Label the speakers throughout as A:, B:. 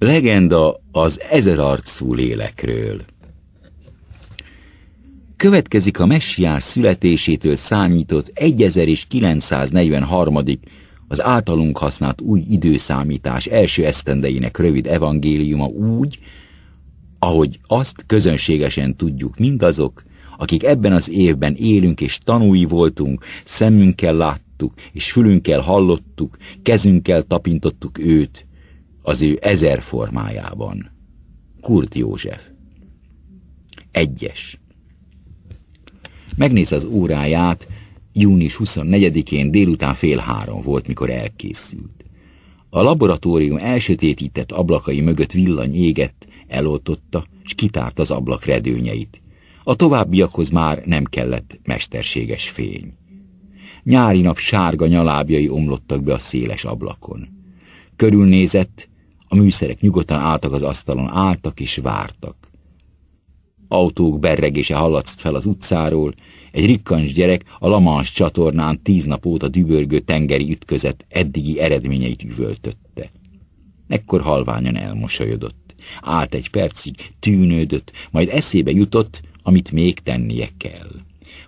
A: Legenda az ezerarcú lélekről. Következik a messiás születésétől számított 1943. az általunk használt új időszámítás első esztendeinek rövid evangéliuma úgy, ahogy azt közönségesen tudjuk mindazok, akik ebben az évben élünk és tanúi voltunk, szemünkkel láttuk és fülünkkel hallottuk, kezünkkel tapintottuk őt, az ő ezer formájában. Kurt József. Egyes. Megnéz az óráját, június 24-én délután fél három volt, mikor elkészült. A laboratórium elsötétített ablakai mögött villany égett, eloltotta, s kitárt az ablak redőnyeit. A továbbiakhoz már nem kellett mesterséges fény. Nyári nap sárga nyalábjai omlottak be a széles ablakon. Körülnézett, a műszerek nyugodtan álltak az asztalon, álltak és vártak. Autók berregése hallatszott fel az utcáról, egy rikkans gyerek a Lamans csatornán tíz nap óta dübörgő tengeri ütközet eddigi eredményeit üvöltötte. Ekkor halványan elmosolyodott. Állt egy percig, tűnődött, majd eszébe jutott, amit még tennie kell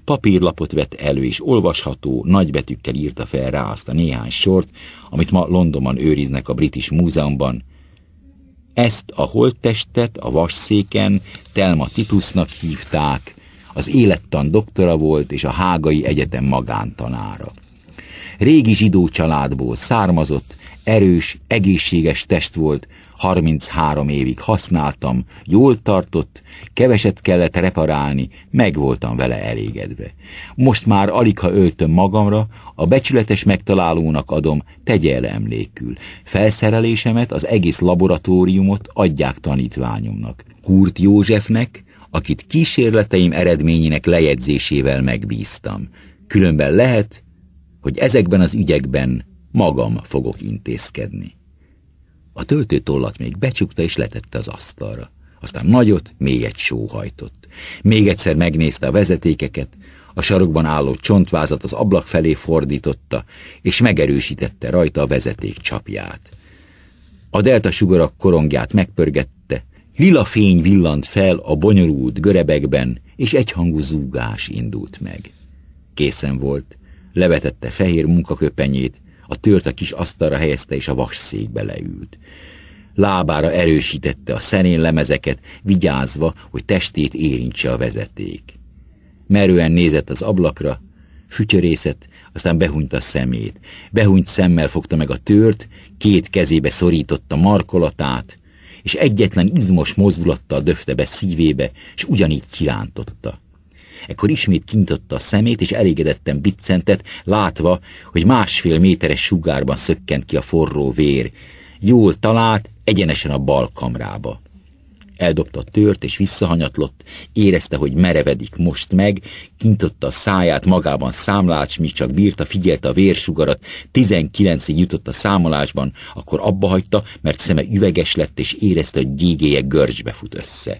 A: papírlapot vett elő, és olvasható, nagybetűkkel írta fel rá azt a néhány sort, amit ma Londonban őriznek a British Múzeumban. Ezt a holttestet a vasszéken Telma Titusnak hívták, az élettan doktora volt, és a Hágai Egyetem magántanára. Régi zsidó családból származott, erős, egészséges test volt, 33 évig használtam, jól tartott, keveset kellett reparálni, meg voltam vele elégedve. Most már alig, ha öltöm magamra, a becsületes megtalálónak adom, tegye el emlékül. Felszerelésemet, az egész laboratóriumot adják tanítványomnak. Kurt Józsefnek, akit kísérleteim eredményének lejegyzésével megbíztam. Különben lehet, hogy ezekben az ügyekben Magam fogok intézkedni. A töltőtollat még becsukta és letette az asztalra. Aztán nagyot, még egy sóhajtott. Még egyszer megnézte a vezetékeket, a sarokban álló csontvázat az ablak felé fordította, és megerősítette rajta a vezeték csapját. A delta sugarak korongját megpörgette, lila fény villant fel a bonyolult görebekben, és egyhangú zúgás indult meg. Készen volt, levetette fehér munkaköpenyét, a tört a kis asztalra helyezte és a vas székbe leült. Lábára erősítette a szenén lemezeket, vigyázva, hogy testét érintse a vezeték. Merően nézett az ablakra, fütyörészett, aztán behunyt a szemét. Behunyt szemmel fogta meg a tört, két kezébe szorította markolatát, és egyetlen izmos mozdulattal döfte be szívébe, és ugyanígy kirántotta. Ekkor ismét kinyitotta a szemét, és elégedetten biccentett, látva, hogy másfél méteres sugárban szökkent ki a forró vér. Jól talált, egyenesen a bal kamrába. Eldobta a tört, és visszahanyatlott, érezte, hogy merevedik most meg, kintotta a száját, magában számlács, mi csak bírta, figyelte a vérsugarat, 19-ig jutott a számolásban, akkor abba hagyta, mert szeme üveges lett, és érezte, hogy gégéje görcsbe fut össze.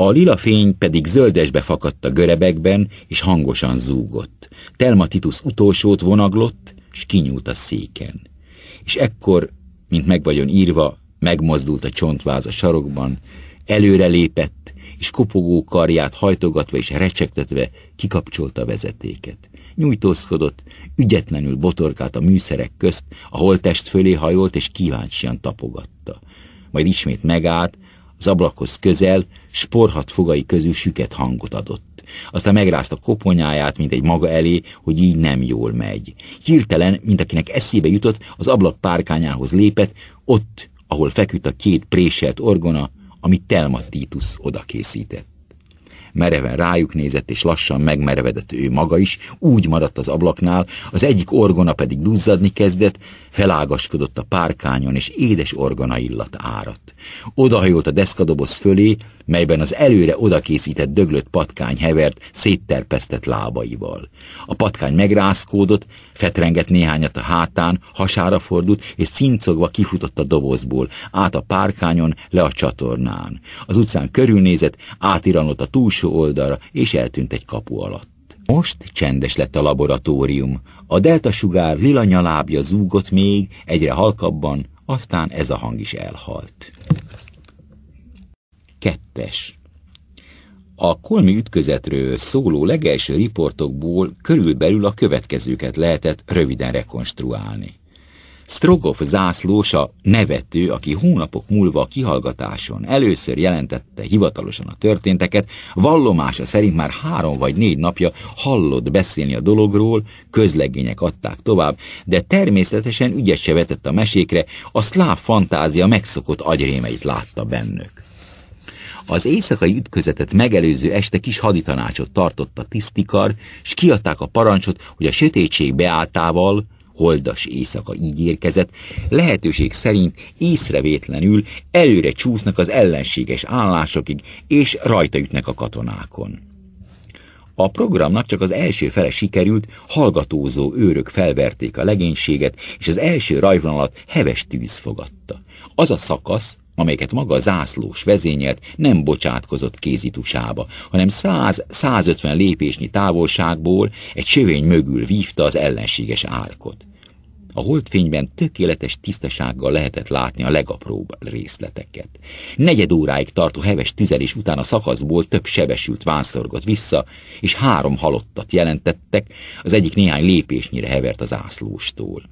A: A lila fény pedig zöldesbe fakadt a görebekben, és hangosan zúgott. Telma Titus utolsót vonaglott, s kinyúlt a széken. És ekkor, mint meg vagyon írva, megmozdult a csontváz a sarokban, előre lépett, és kopogó karját hajtogatva és recsegtetve kikapcsolta a vezetéket. Nyújtózkodott, ügyetlenül botorkált a műszerek közt, a holtest fölé hajolt és kíváncsian tapogatta. Majd ismét megállt, az ablakhoz közel, sporhat fogai közül süket hangot adott. Aztán megrázta koponyáját, mint egy maga elé, hogy így nem jól megy. Hirtelen, mint akinek eszébe jutott, az ablak párkányához lépett, ott, ahol feküdt a két préselt orgona, amit Telma Titus odakészített mereven rájuk nézett, és lassan megmerevedett ő maga is, úgy maradt az ablaknál, az egyik orgona pedig duzzadni kezdett, felágaskodott a párkányon, és édes orgona illat áradt. Odahajolt a deszkadoboz fölé, melyben az előre odakészített döglött patkány hevert szétterpesztett lábaival. A patkány megrázkódott, fetrengett néhányat a hátán, hasára fordult, és cincogva kifutott a dobozból, át a párkányon, le a csatornán. Az utcán körülnézett, átiranott a túlsó hátsó oldalra, és eltűnt egy kapu alatt. Most csendes lett a laboratórium. A delta sugár lila nyalábja zúgott még, egyre halkabban, aztán ez a hang is elhalt. Kettes. A kolmi ütközetről szóló legelső riportokból körülbelül a következőket lehetett röviden rekonstruálni. Strogoff zászlósa nevető, aki hónapok múlva a kihallgatáson először jelentette hivatalosan a történteket, vallomása szerint már három vagy négy napja hallott beszélni a dologról, közlegények adták tovább, de természetesen ügyet se vetett a mesékre, a szláv fantázia megszokott agyrémeit látta bennük. Az éjszakai ütközetet megelőző este kis haditanácsot tartott a tisztikar, s kiadták a parancsot, hogy a sötétség beáltával, holdas éjszaka így érkezett, lehetőség szerint észrevétlenül előre csúsznak az ellenséges állásokig, és rajta ütnek a katonákon. A programnak csak az első fele sikerült, hallgatózó őrök felverték a legénységet, és az első rajvonalat heves tűz fogadta. Az a szakasz, amelyeket maga a zászlós vezényelt, nem bocsátkozott kézitusába, hanem 100-150 lépésnyi távolságból egy sövény mögül vívta az ellenséges árkot. A holdfényben tökéletes tisztasággal lehetett látni a legapróbb részleteket. Negyed óráig tartó heves tüzelés után a szakaszból több sebesült vánszorgott vissza, és három halottat jelentettek, az egyik néhány lépésnyire hevert az ászlóstól.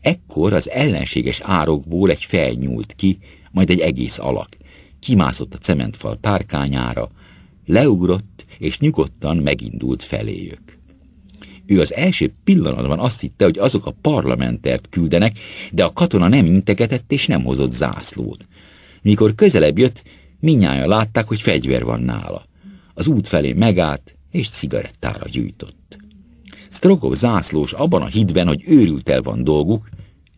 A: Ekkor az ellenséges árokból egy fej nyúlt ki, majd egy egész alak. Kimászott a cementfal párkányára, leugrott, és nyugodtan megindult feléjük. Ő az első pillanatban azt hitte, hogy azok a parlamentert küldenek, de a katona nem integetett és nem hozott zászlót. Mikor közelebb jött, minnyáján látták, hogy fegyver van nála. Az út felé megállt, és cigarettára gyűjtött. Strokov zászlós abban a hitben, hogy őrült el van dolguk,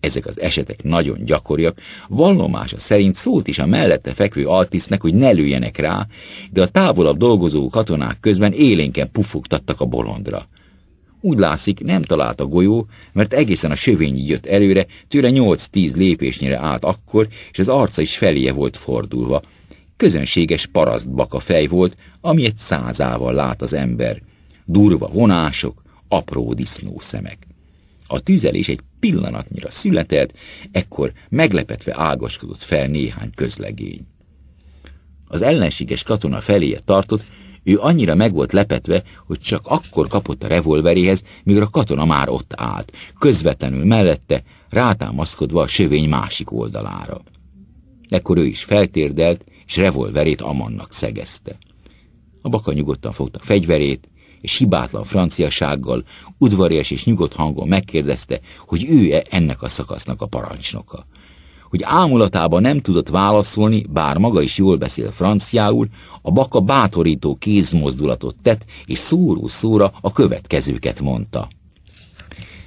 A: ezek az esetek nagyon gyakoriak, vallomása szerint szólt is a mellette fekvő altisztnek, hogy ne lőjenek rá, de a távolabb dolgozó katonák közben élénken pufogtattak a bolondra. Úgy látszik, nem talált a golyó, mert egészen a sövény jött előre, tőle 8-10 lépésnyire állt akkor, és az arca is feléje volt fordulva. Közönséges parasztbaka fej volt, ami egy százával lát az ember. Durva vonások, apró disznó szemek. A tüzelés egy pillanatnyira született, ekkor meglepetve ágaskodott fel néhány közlegény. Az ellenséges katona feléje tartott, ő annyira meg volt lepetve, hogy csak akkor kapott a revolveréhez, míg a katona már ott állt, közvetlenül mellette, rátámaszkodva a sövény másik oldalára. Ekkor ő is feltérdelt, és revolverét Amannak szegezte. A baka nyugodtan fogta fegyverét, és hibátlan franciasággal, udvarias és nyugodt hangon megkérdezte, hogy ő-e ennek a szakasznak a parancsnoka. Hogy ámulatában nem tudott válaszolni, bár maga is jól beszél franciául, a baka bátorító kézmozdulatot tett, és szóró-szóra a következőket mondta.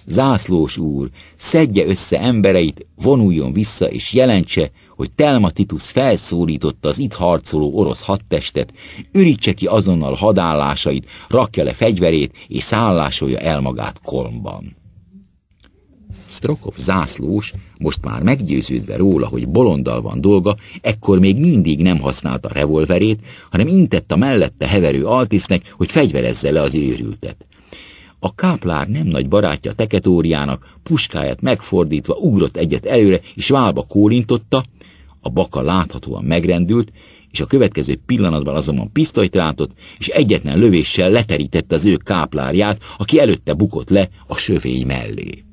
A: Zászlós úr, szedje össze embereit, vonuljon vissza és jelentse, hogy Telma Titus felszólította az itt harcoló orosz hadtestet, ürítse ki azonnal hadállásait, rakja le fegyverét és szállásolja el magát Kolmban. Strokov zászlós, most már meggyőződve róla, hogy bolondal van dolga, ekkor még mindig nem használta revolverét, hanem intett a mellette heverő altisznek, hogy fegyverezze le az őrültet. A káplár nem nagy barátja Teketóriának, puskáját megfordítva ugrott egyet előre, és válba kólintotta, a baka láthatóan megrendült, és a következő pillanatban azonban pisztolyt látott, és egyetlen lövéssel leterítette az ő káplárját, aki előtte bukott le a sövény mellé.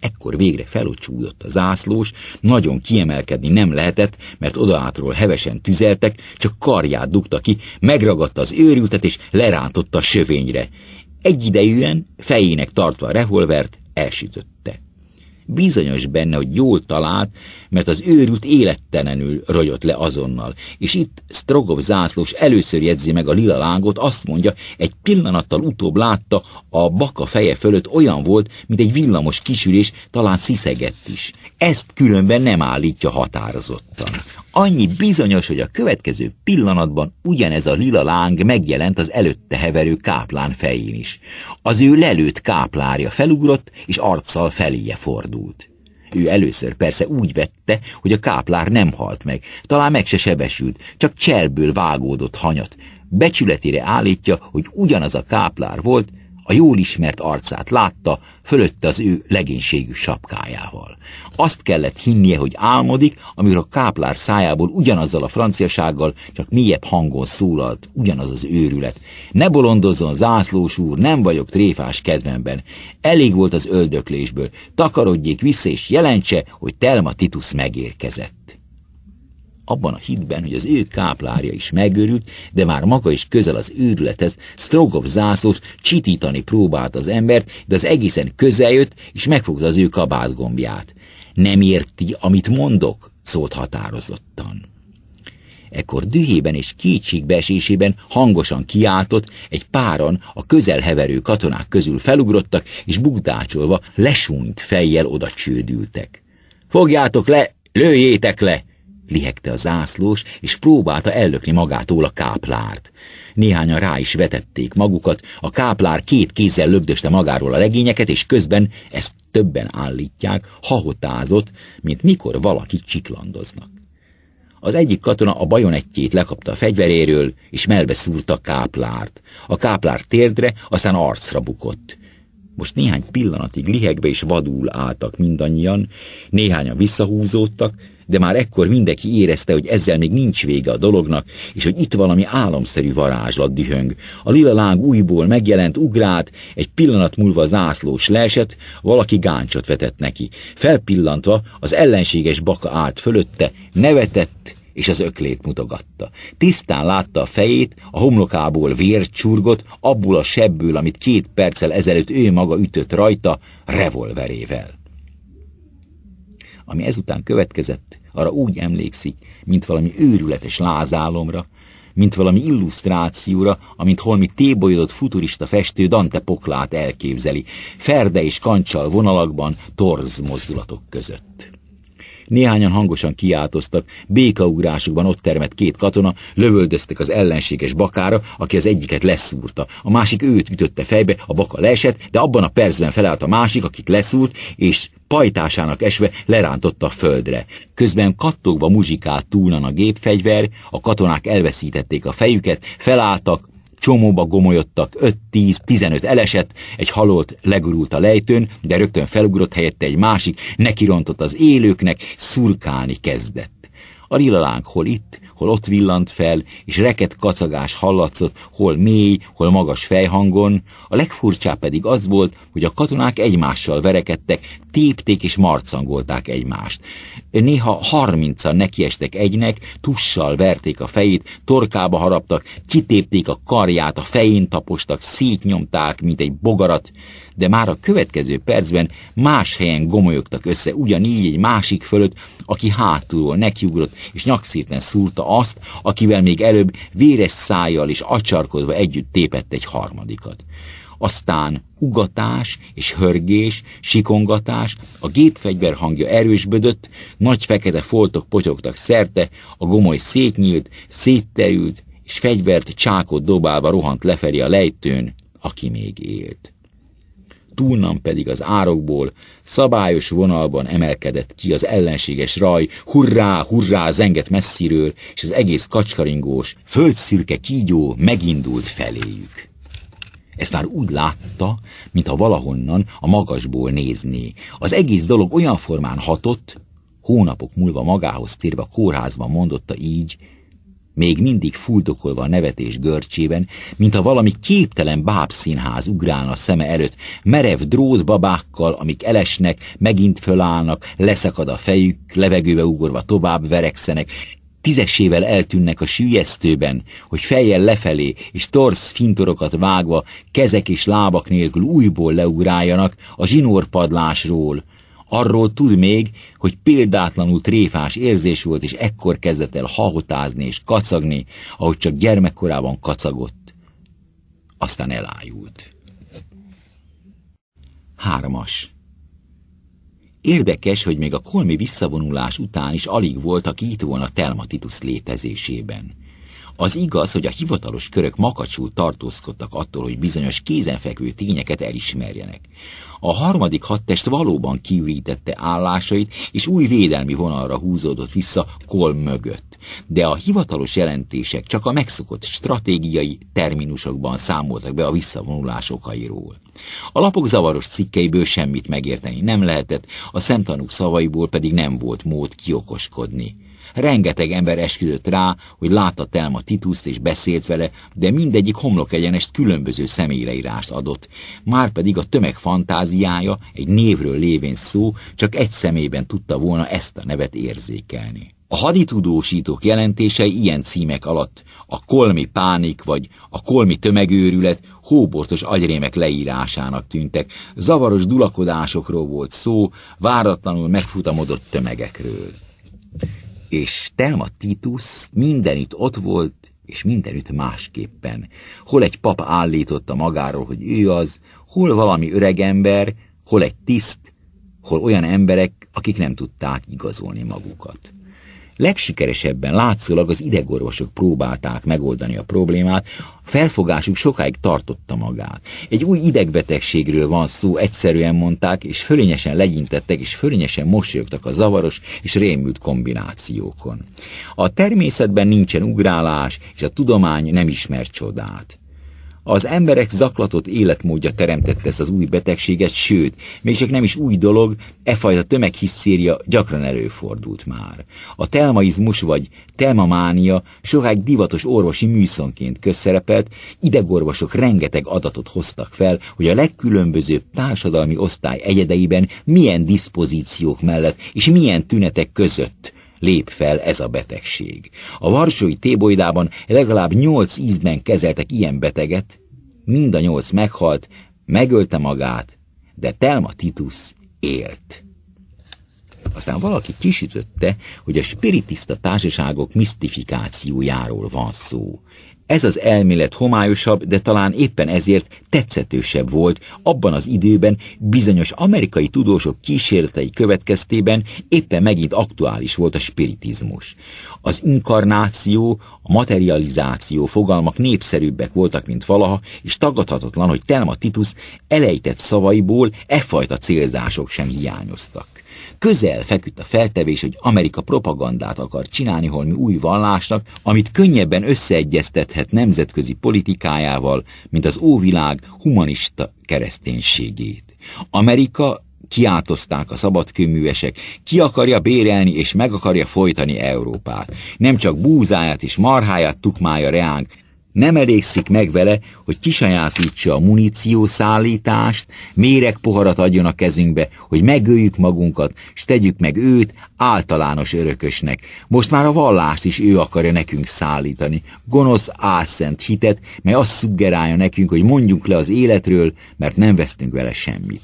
A: Ekkor végre felocsúdott a zászlós, nagyon kiemelkedni nem lehetett, mert odaátról hevesen tüzeltek, csak karját dugta ki, megragadta az őrültet és lerántotta a sövényre. Egyidejűen fejének tartva a revolvert elsütötte. Bizonyos benne, hogy jól talált, mert az őrült élettelenül rogyott le azonnal, és itt Strogov zászlós először jegyzi meg a lila lángot, azt mondja, egy pillanattal utóbb látta, a baka feje fölött olyan volt, mint egy villamos kisülés, talán sziszegett is. Ezt különben nem állítja határozottan. Annyi bizonyos, hogy a következő pillanatban ugyanez a lila láng megjelent az előtte heverő káplán fején is. Az ő lelőtt káplárja felugrott, és arccal feléje fordult. Ő először persze úgy vette, hogy a káplár nem halt meg, talán meg se sebesült, csak cselből vágódott hanyat. Becsületére állítja, hogy ugyanaz a káplár volt, a jól ismert arcát látta, fölötte az ő legénységű sapkájával. Azt kellett hinnie, hogy álmodik, amikor a káplár szájából ugyanazzal a franciasággal, csak mélyebb hangon szólalt, ugyanaz az őrület. Ne bolondozzon, zászlós úr, nem vagyok tréfás kedvemben. Elég volt az öldöklésből. Takarodjék vissza és jelentse, hogy Telma Titus megérkezett abban a hitben, hogy az ő káplárja is megőrült, de már maga is közel az őrülethez, Strogov zászlós csitítani próbált az embert, de az egészen közel jött, és megfogta az ő kabátgombját. Nem érti, amit mondok? szólt határozottan. Ekkor dühében és kétségbeesésében hangosan kiáltott, egy páran a közelheverő katonák közül felugrottak, és bugdácsolva lesúnyt fejjel oda csődültek. Fogjátok le, lőjétek le! lihegte a zászlós, és próbálta ellökni magától a káplárt. Néhányan rá is vetették magukat, a káplár két kézzel lögdöste magáról a legényeket, és közben, ezt többen állítják, hahotázott, mint mikor valaki csiklandoznak. Az egyik katona a bajonettjét lekapta a fegyveréről, és melbe szúrta káplárt. A káplár térdre, aztán arcra bukott. Most néhány pillanatig lihegve és vadul álltak mindannyian, néhányan visszahúzódtak, de már ekkor mindenki érezte, hogy ezzel még nincs vége a dolognak, és hogy itt valami álomszerű varázslat dühöng. A lila láng újból megjelent, ugrált, egy pillanat múlva zászlós leesett, valaki gáncsot vetett neki. Felpillantva az ellenséges baka állt fölötte, nevetett, és az öklét mutogatta. Tisztán látta a fejét, a homlokából vér csurgott, abból a sebből, amit két perccel ezelőtt ő maga ütött rajta, revolverével ami ezután következett, arra úgy emlékszik, mint valami őrületes lázálomra, mint valami illusztrációra, amint holmi tébolyodott futurista festő Dante Poklát elképzeli, ferde és kancsal vonalakban, torz mozdulatok között. Néhányan hangosan kiáltoztak, békaugrásukban ott termett két katona, lövöldöztek az ellenséges bakára, aki az egyiket leszúrta. A másik őt ütötte fejbe, a baka leesett, de abban a percben felállt a másik, akit leszúrt, és pajtásának esve lerántotta a földre. Közben kattogva muzsikált túlnan a gépfegyver, a katonák elveszítették a fejüket, felálltak, csomóba gomolyodtak, 5-10-15 elesett, egy halott legurult a lejtőn, de rögtön felugrott helyette egy másik, nekirontott az élőknek, szurkálni kezdett. A lilalánk hol itt, hol ott villant fel, és reket kacagás hallatszott, hol mély, hol magas fejhangon, a legfurcsább pedig az volt, hogy a katonák egymással verekedtek, tépték és marcangolták egymást. Néha harminca nekiestek egynek, tussal verték a fejét, torkába haraptak, kitépték a karját, a fején tapostak, szétnyomták, mint egy bogarat, de már a következő percben más helyen gomolyogtak össze, ugyanígy egy másik fölött, aki hátulról nekiugrott, és nyakszétlen szúrta azt, akivel még előbb véres szájjal és acsarkodva együtt tépett egy harmadikat aztán ugatás és hörgés, sikongatás, a gépfegyver hangja erősbödött, nagy fekete foltok potyogtak szerte, a gomoly szétnyílt, szétterült, és fegyvert csákot dobálva rohant lefelé a lejtőn, aki még élt. Túlnam pedig az árokból szabályos vonalban emelkedett ki az ellenséges raj, hurrá, hurrá zengett messziről, és az egész kacskaringós, földszürke kígyó megindult feléjük. Ezt már úgy látta, mintha valahonnan a magasból nézné. Az egész dolog olyan formán hatott, hónapok múlva magához térve a kórházban mondotta így, még mindig fuldokolva a nevetés görcsében, mintha valami képtelen bábszínház ugrálna a szeme előtt, merev drótbabákkal, amik elesnek, megint fölállnak, leszakad a fejük, levegőbe ugorva tovább verekszenek, Tízesével eltűnnek a sűjesztőben, hogy fejjel lefelé és torsz fintorokat vágva, kezek és lábak nélkül újból leugráljanak a zsinórpadlásról. Arról tud még, hogy példátlanul tréfás érzés volt, és ekkor kezdett el hahotázni és kacagni, ahogy csak gyermekkorában kacagott. Aztán elájult. Hármas. Érdekes, hogy még a kolmi visszavonulás után is alig volt, aki itt volna telmatitus létezésében. Az igaz, hogy a hivatalos körök makacsul tartózkodtak attól, hogy bizonyos kézenfekvő tényeket elismerjenek. A harmadik hadtest valóban kiürítette állásait, és új védelmi vonalra húzódott vissza Kol mögött. De a hivatalos jelentések csak a megszokott stratégiai terminusokban számoltak be a visszavonulás okairól. A lapok zavaros cikkeiből semmit megérteni nem lehetett, a szemtanúk szavaiból pedig nem volt mód kiokoskodni. Rengeteg ember esküdött rá, hogy látta Telma Tituszt és beszélt vele, de mindegyik egyenest különböző személyreírást adott. Márpedig a tömeg fantáziája egy névről lévén szó, csak egy személyben tudta volna ezt a nevet érzékelni. A haditudósítók jelentései ilyen címek alatt a kolmi pánik vagy a kolmi tömegőrület hóbortos agyrémek leírásának tűntek, zavaros dulakodásokról volt szó, váratlanul megfutamodott tömegekről és Telma Titus mindenütt ott volt, és mindenütt másképpen. Hol egy pap állította magáról, hogy ő az, hol valami öreg ember, hol egy tiszt, hol olyan emberek, akik nem tudták igazolni magukat. Legsikeresebben látszólag az idegorvosok próbálták megoldani a problémát, a felfogásuk sokáig tartotta magát. Egy új idegbetegségről van szó, egyszerűen mondták, és fölényesen legyintettek, és fölényesen mosolyogtak a zavaros és rémült kombinációkon. A természetben nincsen ugrálás, és a tudomány nem ismer csodát. Az emberek zaklatott életmódja teremtette ezt az új betegséget, sőt, még csak nem is új dolog, E fajta tömeghisztéria gyakran előfordult már. A telmaizmus vagy telmamánia sokáig divatos orvosi műszonként közszerepelt, idegorvosok rengeteg adatot hoztak fel, hogy a legkülönbözőbb társadalmi osztály egyedeiben milyen diszpozíciók mellett és milyen tünetek között lép fel ez a betegség. A Varsói Tébolydában legalább nyolc ízben kezeltek ilyen beteget, mind a nyolc meghalt, megölte magát, de Telma Titus élt. Aztán valaki kisütötte, hogy a spiritista társaságok misztifikációjáról van szó. Ez az elmélet homályosabb, de talán éppen ezért tetszetősebb volt abban az időben bizonyos amerikai tudósok kísérletei következtében éppen megint aktuális volt a spiritizmus. Az inkarnáció, a materializáció fogalmak népszerűbbek voltak, mint valaha, és tagadhatatlan, hogy Telma Titus elejtett szavaiból e fajta célzások sem hiányoztak közel feküdt a feltevés, hogy Amerika propagandát akar csinálni holmi új vallásnak, amit könnyebben összeegyeztethet nemzetközi politikájával, mint az óvilág humanista kereszténységét. Amerika kiáltozták a szabadkőművesek, ki akarja bérelni és meg akarja folytani Európát. Nem csak búzáját és marháját tukmája reánk, nem elégszik meg vele, hogy kisajátítsa a muníciószállítást, méregpoharat adjon a kezünkbe, hogy megöljük magunkat, s tegyük meg őt általános örökösnek. Most már a vallást is ő akarja nekünk szállítani, gonosz álszent hitet, mely azt szuggerálja nekünk, hogy mondjunk le az életről, mert nem vesztünk vele semmit.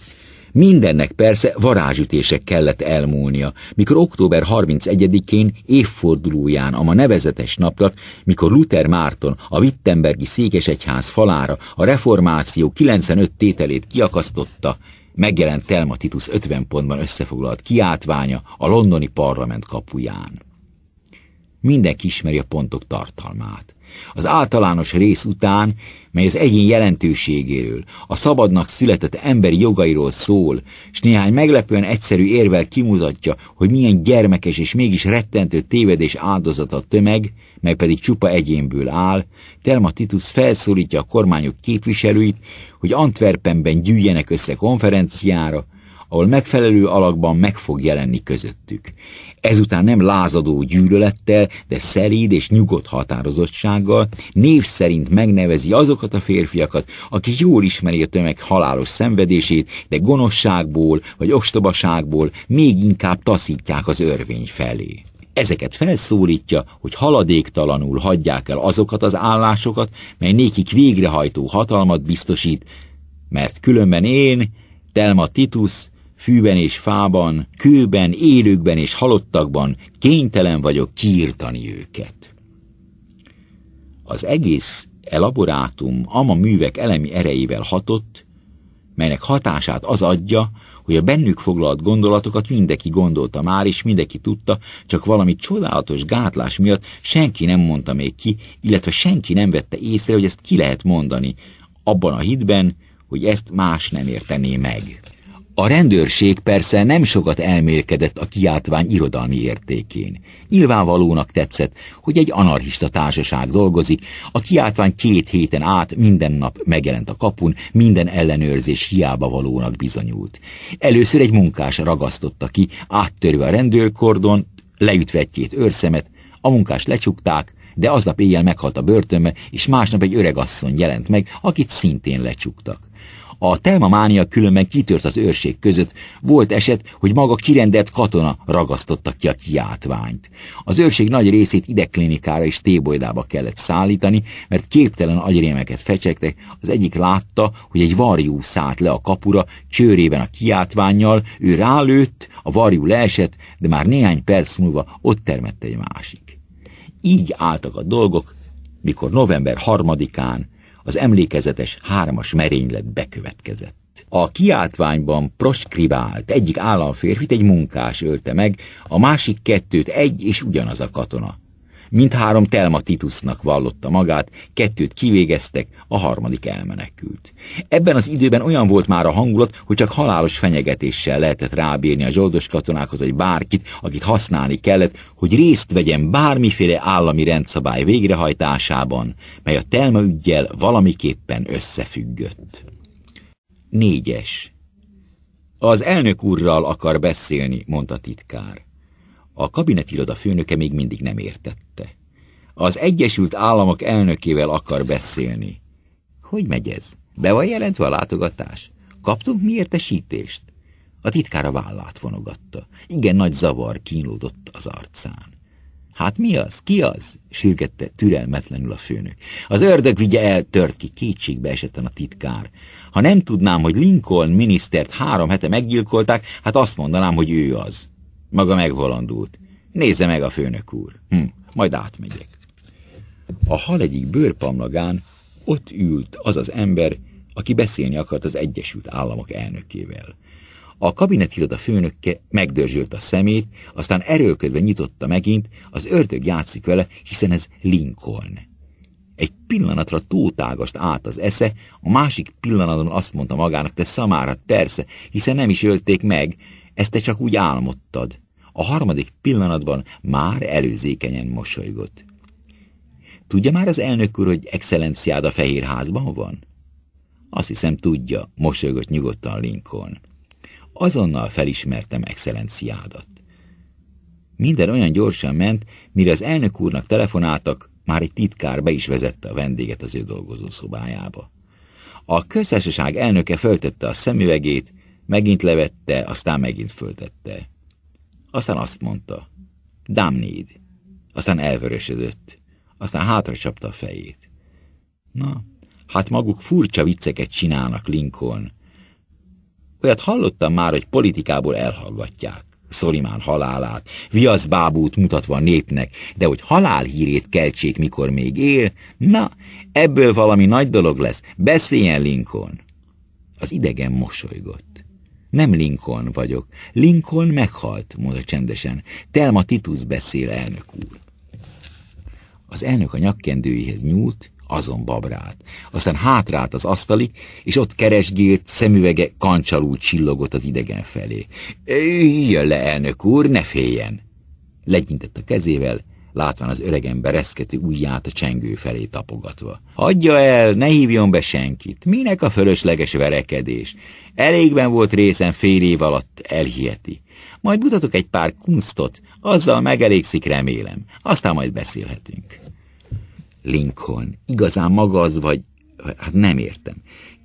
A: Mindennek persze varázsütések kellett elmúlnia, mikor október 31-én évfordulóján, a ma nevezetes napnak, mikor Luther Márton a Wittenbergi székesegyház falára a reformáció 95 tételét kiakasztotta, megjelent Telma Titus 50 pontban összefoglalt kiáltványa a londoni parlament kapuján. Mindenki ismeri a pontok tartalmát. Az általános rész után, mely az egyén jelentőségéről, a szabadnak született emberi jogairól szól, s néhány meglepően egyszerű érvel kimutatja, hogy milyen gyermekes és mégis rettentő tévedés áldozata a tömeg, mely pedig csupa egyénből áll, Telma Titus felszólítja a kormányok képviselőit, hogy Antwerpenben gyűjjenek össze konferenciára, ahol megfelelő alakban meg fog jelenni közöttük. Ezután nem lázadó gyűlölettel, de szelíd és nyugodt határozottsággal név szerint megnevezi azokat a férfiakat, akik jól ismeri a tömeg halálos szenvedését, de gonoszságból vagy ostobaságból még inkább taszítják az örvény felé. Ezeket felszólítja, hogy haladéktalanul hagyják el azokat az állásokat, mely nékik végrehajtó hatalmat biztosít, mert különben én, Telma Titus, Fűben és fában, kőben, élőkben és halottakban kénytelen vagyok kiirtani őket. Az egész elaborátum ama művek elemi erejével hatott, melynek hatását az adja, hogy a bennük foglalt gondolatokat mindenki gondolta már, és mindenki tudta, csak valami csodálatos gátlás miatt senki nem mondta még ki, illetve senki nem vette észre, hogy ezt ki lehet mondani, abban a hitben, hogy ezt más nem értené meg. A rendőrség persze nem sokat elmélkedett a kiáltvány irodalmi értékén. Nyilvánvalónak tetszett, hogy egy anarchista társaság dolgozik, a kiáltvány két héten át minden nap megjelent a kapun, minden ellenőrzés hiába valónak bizonyult. Először egy munkás ragasztotta ki, áttörve a rendőrkordon, leütve egy-két őrszemet, a munkást lecsukták, de aznap éjjel meghalt a börtönbe, és másnap egy asszony jelent meg, akit szintén lecsuktak. A telmamánia különben kitört az őrség között, volt eset, hogy maga kirendelt katona ragasztotta ki a kiáltványt. Az őrség nagy részét ideklinikára és tébolydába kellett szállítani, mert képtelen agyrémeket fecsegtek, az egyik látta, hogy egy varjú szállt le a kapura, csőrében a kiáltványjal, ő rálőtt, a varjú leesett, de már néhány perc múlva ott termett egy másik. Így álltak a dolgok, mikor november harmadikán az emlékezetes hármas merénylet bekövetkezett. A kiáltványban proskribált egyik államférfit egy munkás ölte meg, a másik kettőt egy és ugyanaz a katona. Mindhárom Telma Titusnak vallotta magát, kettőt kivégeztek, a harmadik elmenekült. Ebben az időben olyan volt már a hangulat, hogy csak halálos fenyegetéssel lehetett rábírni a zsoldos katonákhoz vagy bárkit, akit használni kellett, hogy részt vegyen bármiféle állami rendszabály végrehajtásában, mely a Telma ügyjel valamiképpen összefüggött. Négyes. Az elnök úrral akar beszélni, mondta titkár a kabinetiroda főnöke még mindig nem értette. Az Egyesült Államok elnökével akar beszélni. Hogy megy ez? Be van jelentve a látogatás? Kaptunk mi értesítést? A titkára vállát vonogatta. Igen, nagy zavar kínlódott az arcán. Hát mi az? Ki az? sürgette türelmetlenül a főnök. Az ördög vigye el, tört ki, kétségbe esetten a titkár. Ha nem tudnám, hogy Lincoln minisztert három hete meggyilkolták, hát azt mondanám, hogy ő az. Maga megvalandult. Nézze meg a főnök úr. Hm, majd átmegyek. A hal egyik bőrpamlagán ott ült az az ember, aki beszélni akart az Egyesült Államok elnökével. A kabinetiroda főnökke megdörzsölt a szemét, aztán erőlködve nyitotta megint, az ördög játszik vele, hiszen ez Lincoln. Egy pillanatra tótágast át az esze, a másik pillanatban azt mondta magának, te szamára, persze, hiszen nem is ölték meg, ezt te csak úgy álmodtad. A harmadik pillanatban már előzékenyen mosolygott. Tudja már az elnök úr, hogy excellenciád a fehér házban van? Azt hiszem tudja, mosolygott nyugodtan Lincoln. Azonnal felismertem excellenciádat. Minden olyan gyorsan ment, mire az elnök úrnak telefonáltak, már egy titkár be is vezette a vendéget az ő dolgozó szobájába. A köztársaság elnöke föltette a szemüvegét, Megint levette, aztán megint föltette. Aztán azt mondta, damnid. Aztán elvörösödött, aztán hátra csapta a fejét. Na, hát maguk furcsa vicceket csinálnak Lincoln. Olyat hallottam már, hogy politikából elhallgatják. Szolimán halálát, viaszbábút mutatva a népnek, de hogy halálhírét keltsék, mikor még él, na, ebből valami nagy dolog lesz, beszéljen Lincoln. Az idegen mosolygott. Nem Lincoln vagyok. Lincoln meghalt, mondta csendesen. Telma Titus beszél, elnök úr. Az elnök a nyakkendőihez nyúlt, azon babrált. Aztán hátrált az asztali, és ott keresgélt, szemüvege kancsalú csillogott az idegen felé. Jöjjön le, elnök úr, ne féljen! Legyintett a kezével, látván az öregember ember reszketi ujját a csengő felé tapogatva. Hagyja el, ne hívjon be senkit, minek a fölösleges verekedés? Elégben volt részen fél év alatt, elhiheti. Majd mutatok egy pár kunstot, azzal megelégszik remélem, aztán majd beszélhetünk. Lincoln, igazán maga az vagy, hát nem értem.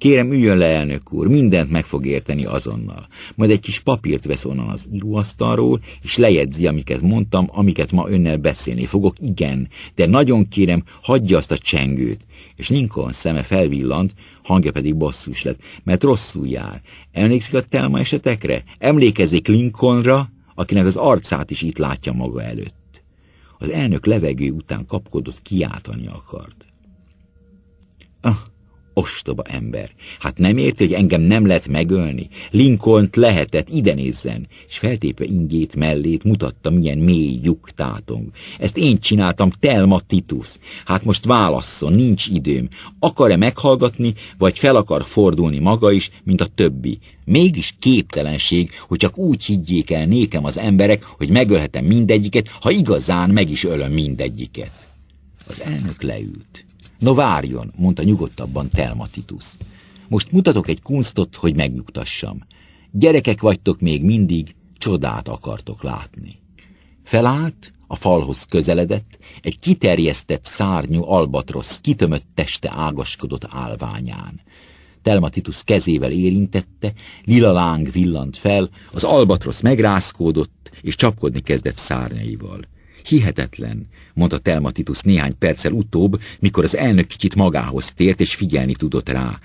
A: Kérem, üljön le, elnök úr, mindent meg fog érteni azonnal. Majd egy kis papírt vesz onnan az íróasztalról, és lejegyzi, amiket mondtam, amiket ma önnel beszélni fogok. Igen, de nagyon kérem, hagyja azt a csengőt. És Lincoln szeme felvillant, hangja pedig bosszus lett, mert rosszul jár. Emlékszik a telma esetekre? Emlékezik Lincolnra, akinek az arcát is itt látja maga előtt. Az elnök levegő után kapkodott, kiáltani akart. Ah, ostoba ember. Hát nem érti, hogy engem nem lehet megölni. lincoln lehetett, ide nézzen. És feltépe ingét mellét mutatta, milyen mély lyuk tátong. Ezt én csináltam, Telma Titus. Hát most válasszon, nincs időm. Akar-e meghallgatni, vagy fel akar fordulni maga is, mint a többi? Mégis képtelenség, hogy csak úgy higgyék el nékem az emberek, hogy megölhetem mindegyiket, ha igazán meg is ölöm mindegyiket. Az elnök leült. Na várjon, mondta nyugodtabban Telma Titus. Most mutatok egy kunstot, hogy megnyugtassam. Gyerekek vagytok még mindig, csodát akartok látni. Felállt, a falhoz közeledett, egy kiterjesztett szárnyú albatrosz kitömött teste ágaskodott álványán. Telma Titus kezével érintette, lila láng villant fel, az albatrosz megrázkódott, és csapkodni kezdett szárnyaival. Hihetetlen, mondta Telma Titus néhány perccel utóbb, mikor az elnök kicsit magához tért és figyelni tudott rá.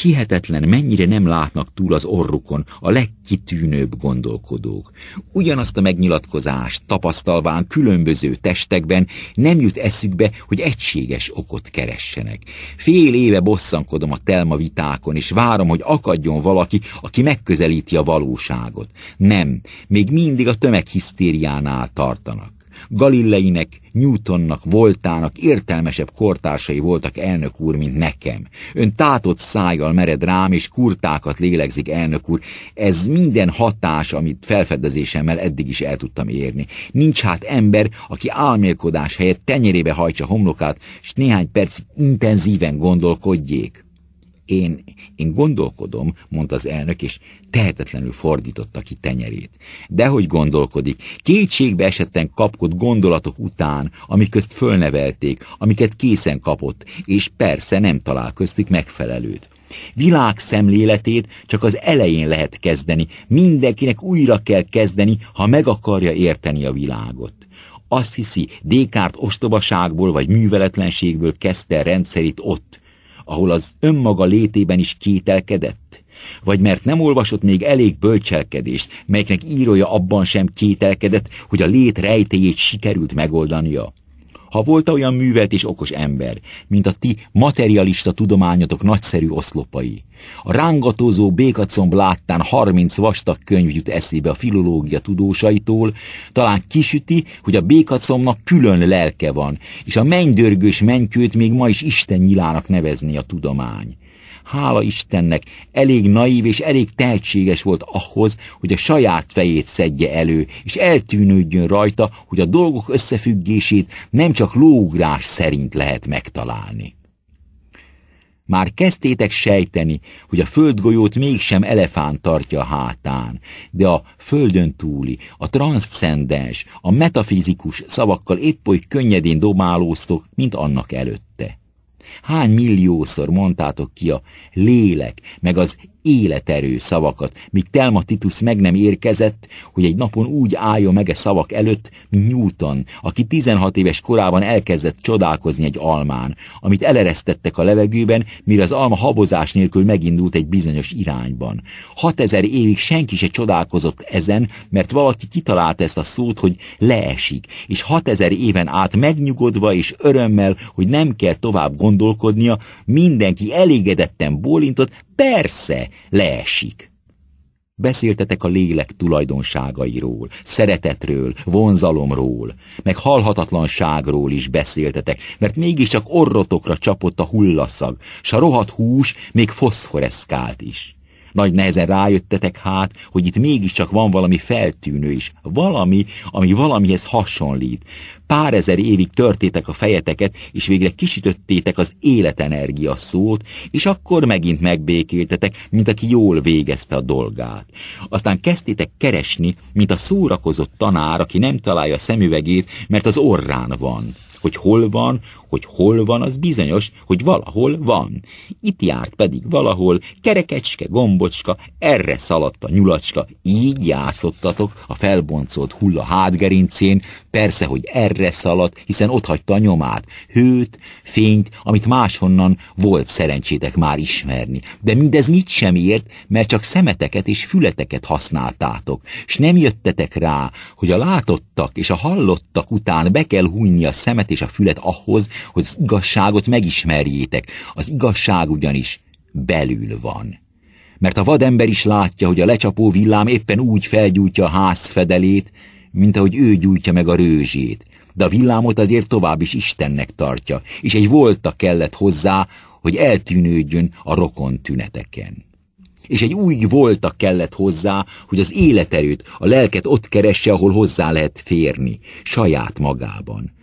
A: Hihetetlen, mennyire nem látnak túl az orrukon a legkitűnőbb gondolkodók. Ugyanazt a megnyilatkozást tapasztalván különböző testekben nem jut eszükbe, hogy egységes okot keressenek. Fél éve bosszankodom a Telma vitákon, és várom, hogy akadjon valaki, aki megközelíti a valóságot. Nem, még mindig a tömeghisztériánál tartanak. Galileinek, Newtonnak, Voltának értelmesebb kortársai voltak elnök úr, mint nekem. Ön tátott szájjal mered rám, és kurtákat lélegzik elnök úr. Ez minden hatás, amit felfedezésemmel eddig is el tudtam érni. Nincs hát ember, aki álmélkodás helyett tenyerébe hajtsa homlokát, és néhány percig intenzíven gondolkodjék. Én, én gondolkodom, mondta az elnök, és tehetetlenül fordította ki tenyerét. Dehogy gondolkodik, kétségbe esetten kapkod gondolatok után, amiközt fölnevelték, amiket készen kapott, és persze nem talál köztük megfelelőt. Világ szemléletét csak az elején lehet kezdeni, mindenkinek újra kell kezdeni, ha meg akarja érteni a világot azt hiszi, Descartes ostobaságból vagy műveletlenségből kezdte rendszerit ott, ahol az önmaga létében is kételkedett? Vagy mert nem olvasott még elég bölcselkedést, melyeknek írója abban sem kételkedett, hogy a lét rejtéjét sikerült megoldania? Ha volt olyan művelt és okos ember, mint a ti materialista tudományotok nagyszerű oszlopai, a rángatózó békacomb láttán harminc vastag könyv jut eszébe a filológia tudósaitól, talán kisüti, hogy a békacomnak külön lelke van, és a mennydörgős mennykőt még ma is Isten nyilának nevezni a tudomány hála Istennek, elég naív és elég tehetséges volt ahhoz, hogy a saját fejét szedje elő, és eltűnődjön rajta, hogy a dolgok összefüggését nem csak lógrás szerint lehet megtalálni. Már kezdtétek sejteni, hogy a földgolyót mégsem elefánt tartja a hátán, de a földön túli, a transzcendens, a metafizikus szavakkal épp oly könnyedén dobálóztok, mint annak előtte. Hány milliószor mondtátok ki a lélek, meg az életerő szavakat, míg Telma Titus meg nem érkezett, hogy egy napon úgy álljon meg e szavak előtt, mint Newton, aki 16 éves korában elkezdett csodálkozni egy almán, amit eleresztettek a levegőben, mire az alma habozás nélkül megindult egy bizonyos irányban. 6000 évig senki se csodálkozott ezen, mert valaki kitalálta ezt a szót, hogy leesik, és 6000 éven át megnyugodva és örömmel, hogy nem kell tovább gondolkodnia, mindenki elégedetten bólintott, Persze, leesik. Beszéltetek a lélek tulajdonságairól, szeretetről, vonzalomról, meg halhatatlanságról is beszéltetek, mert mégiscsak orrotokra csapott a hullaszag, s a rohadt hús még foszforeszkált is. Nagy nehezen rájöttetek hát, hogy itt mégiscsak van valami feltűnő is, valami, ami valamihez hasonlít. Pár ezer évig törtétek a fejeteket, és végre kisütöttétek az életenergia szót, és akkor megint megbékéltetek, mint aki jól végezte a dolgát. Aztán kezdtétek keresni, mint a szórakozott tanár, aki nem találja a szemüvegét, mert az orrán van. Hogy hol van, hogy hol van, az bizonyos, hogy valahol van. Itt járt pedig valahol, kerekecske, gombocska, erre szaladt a nyulacska, így játszottatok a felboncolt hulla hátgerincén, persze, hogy erre szaladt, hiszen ott hagyta a nyomát, hőt, fényt, amit máshonnan volt szerencsétek már ismerni. De mindez mit sem ért, mert csak szemeteket és fületeket használtátok, s nem jöttetek rá, hogy a látottak és a hallottak után be kell hunyni a szemet és a fület ahhoz, hogy az igazságot megismerjétek. Az igazság ugyanis belül van. Mert a vadember is látja, hogy a lecsapó villám éppen úgy felgyújtja a ház fedelét, mint ahogy ő gyújtja meg a rőzsét, de a villámot azért tovább is Istennek tartja, és egy volta kellett hozzá, hogy eltűnődjön a rokon tüneteken és egy új voltak kellett hozzá, hogy az életerőt, a lelket ott keresse, ahol hozzá lehet férni, saját magában.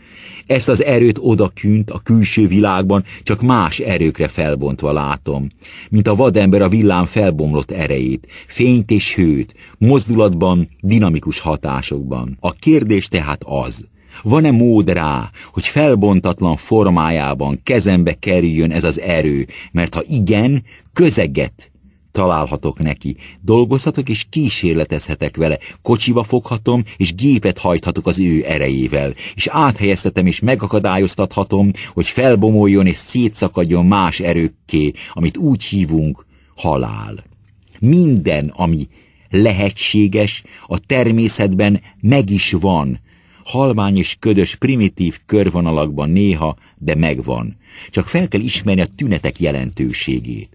A: Ezt az erőt odakünt a külső világban, csak más erőkre felbontva látom, mint a vadember a villám felbomlott erejét, fényt és hőt, mozdulatban, dinamikus hatásokban. A kérdés tehát az, van-e mód rá, hogy felbontatlan formájában kezembe kerüljön ez az erő, mert ha igen, közeget, találhatok neki. Dolgozhatok és kísérletezhetek vele, kocsiba foghatom és gépet hajthatok az ő erejével, és áthelyeztetem és megakadályoztathatom, hogy felbomoljon és szétszakadjon más erőkké, amit úgy hívunk halál. Minden, ami lehetséges, a természetben meg is van, halvány és ködös primitív körvonalakban néha, de megvan. Csak fel kell ismerni a tünetek jelentőségét.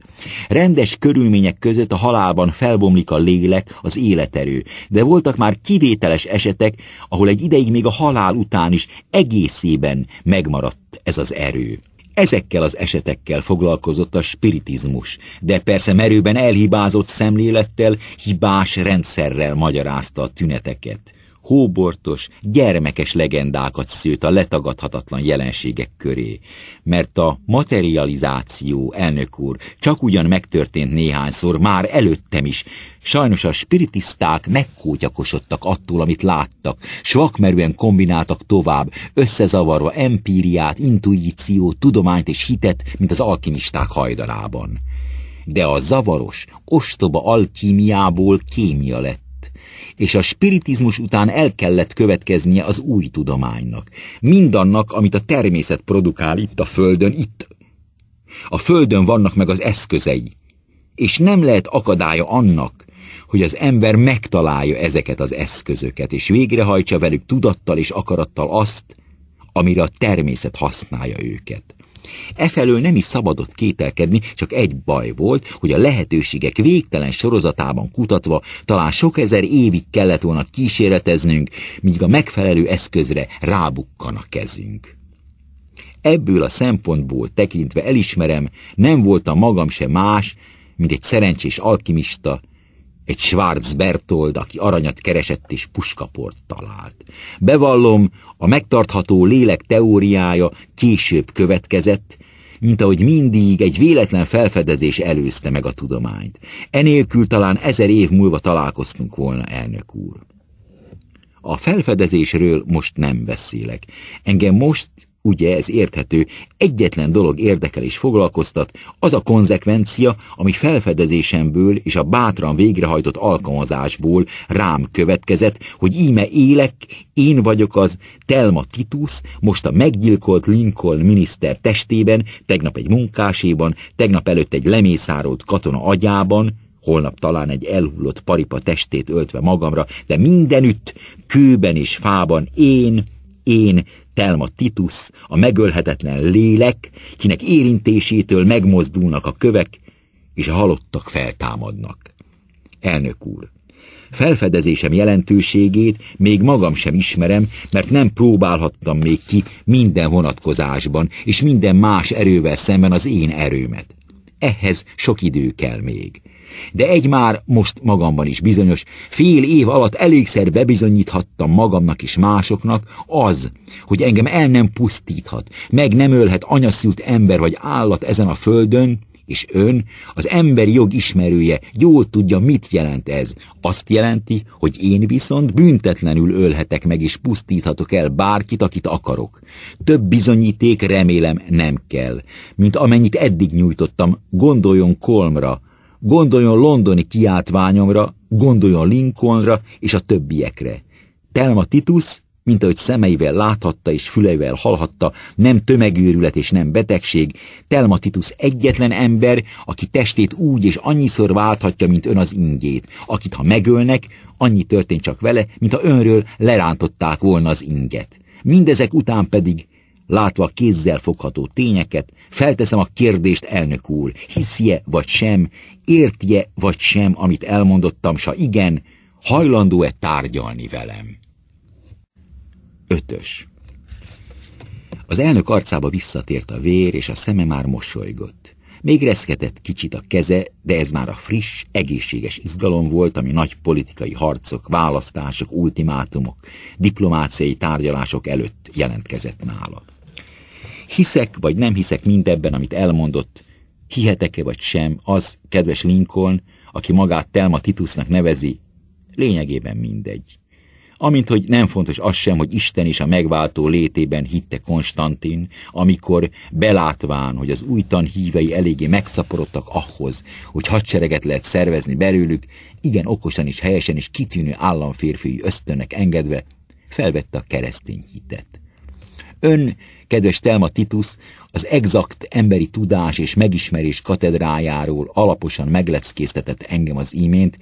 A: Rendes körülmények között a halálban felbomlik a lélek, az életerő, de voltak már kivételes esetek, ahol egy ideig még a halál után is egészében megmaradt ez az erő. Ezekkel az esetekkel foglalkozott a spiritizmus, de persze merőben elhibázott szemlélettel, hibás rendszerrel magyarázta a tüneteket hóbortos, gyermekes legendákat szőtt a letagadhatatlan jelenségek köré, mert a materializáció, elnök úr, csak ugyan megtörtént néhányszor, már előttem is. Sajnos a spiritiszták megkótyakosodtak attól, amit láttak, svakmerően kombináltak tovább, összezavarva empíriát, intuíciót, tudományt és hitet, mint az alkimisták hajdalában. De a zavaros, ostoba alkímiából kémia lett, és a spiritizmus után el kellett következnie az új tudománynak, mindannak, amit a természet produkál itt a földön, itt. A földön vannak meg az eszközei, és nem lehet akadálya annak, hogy az ember megtalálja ezeket az eszközöket, és végrehajtsa velük tudattal és akarattal azt, amire a természet használja őket. Efelől nem is szabadott kételkedni, csak egy baj volt, hogy a lehetőségek végtelen sorozatában kutatva talán sok ezer évig kellett volna kísérleteznünk, míg a megfelelő eszközre rábukkan a kezünk. Ebből a szempontból tekintve elismerem, nem voltam magam se más, mint egy szerencsés alkimista, egy Schwarz Bertold, aki aranyat keresett és puskaport talált. Bevallom, a megtartható lélek teóriája később következett, mint ahogy mindig egy véletlen felfedezés előzte meg a tudományt. Enélkül talán ezer év múlva találkoztunk volna, elnök úr. A felfedezésről most nem beszélek. Engem most Ugye ez érthető, egyetlen dolog érdekel és foglalkoztat, az a konzekvencia, ami felfedezésemből és a bátran végrehajtott alkalmazásból rám következett, hogy íme élek, én vagyok az Telma Titus, most a meggyilkolt Lincoln miniszter testében, tegnap egy munkáséban, tegnap előtt egy lemészárolt katona agyában, holnap talán egy elhullott paripa testét öltve magamra, de mindenütt, kőben és fában én, én, Telma Titus, a megölhetetlen lélek, kinek érintésétől megmozdulnak a kövek, és a halottak feltámadnak. Elnök úr, felfedezésem jelentőségét még magam sem ismerem, mert nem próbálhattam még ki minden vonatkozásban és minden más erővel szemben az én erőmet. Ehhez sok idő kell még. De egy már most magamban is bizonyos, fél év alatt elégszer bebizonyíthattam magamnak és másoknak az, hogy engem el nem pusztíthat, meg nem ölhet anyaszült ember vagy állat ezen a földön, és ön, az emberi jog ismerője, jól tudja, mit jelent ez. Azt jelenti, hogy én viszont büntetlenül ölhetek meg, és pusztíthatok el bárkit, akit akarok. Több bizonyíték remélem nem kell, mint amennyit eddig nyújtottam, gondoljon Kolmra, gondoljon londoni kiáltványomra, gondoljon Lincolnra és a többiekre. Telma Titus, mint ahogy szemeivel láthatta és füleivel hallhatta, nem tömegőrület és nem betegség, Telma Titus egyetlen ember, aki testét úgy és annyiszor válthatja, mint ön az ingét, akit ha megölnek, annyi történt csak vele, mint ha önről lerántották volna az inget. Mindezek után pedig látva kézzel fogható tényeket, felteszem a kérdést, elnök úr, hiszje vagy sem, értje vagy sem, amit elmondottam, s ha igen, hajlandó-e tárgyalni velem? Ötös. Az elnök arcába visszatért a vér, és a szeme már mosolygott. Még reszketett kicsit a keze, de ez már a friss, egészséges izgalom volt, ami nagy politikai harcok, választások, ultimátumok, diplomáciai tárgyalások előtt jelentkezett nála. Hiszek vagy nem hiszek mindebben, amit elmondott, hihetek-e vagy sem, az, kedves Lincoln, aki magát Telma Titusnak nevezi, lényegében mindegy. Amint, hogy nem fontos az sem, hogy Isten is a megváltó létében hitte Konstantin, amikor belátván, hogy az újtan hívei eléggé megszaporodtak ahhoz, hogy hadsereget lehet szervezni belőlük, igen okosan és helyesen és kitűnő államférfői ösztönnek engedve, felvette a keresztény hitet. Ön Kedves Telma Titus, az exakt emberi tudás és megismerés katedrájáról alaposan megleckésztetett engem az imént,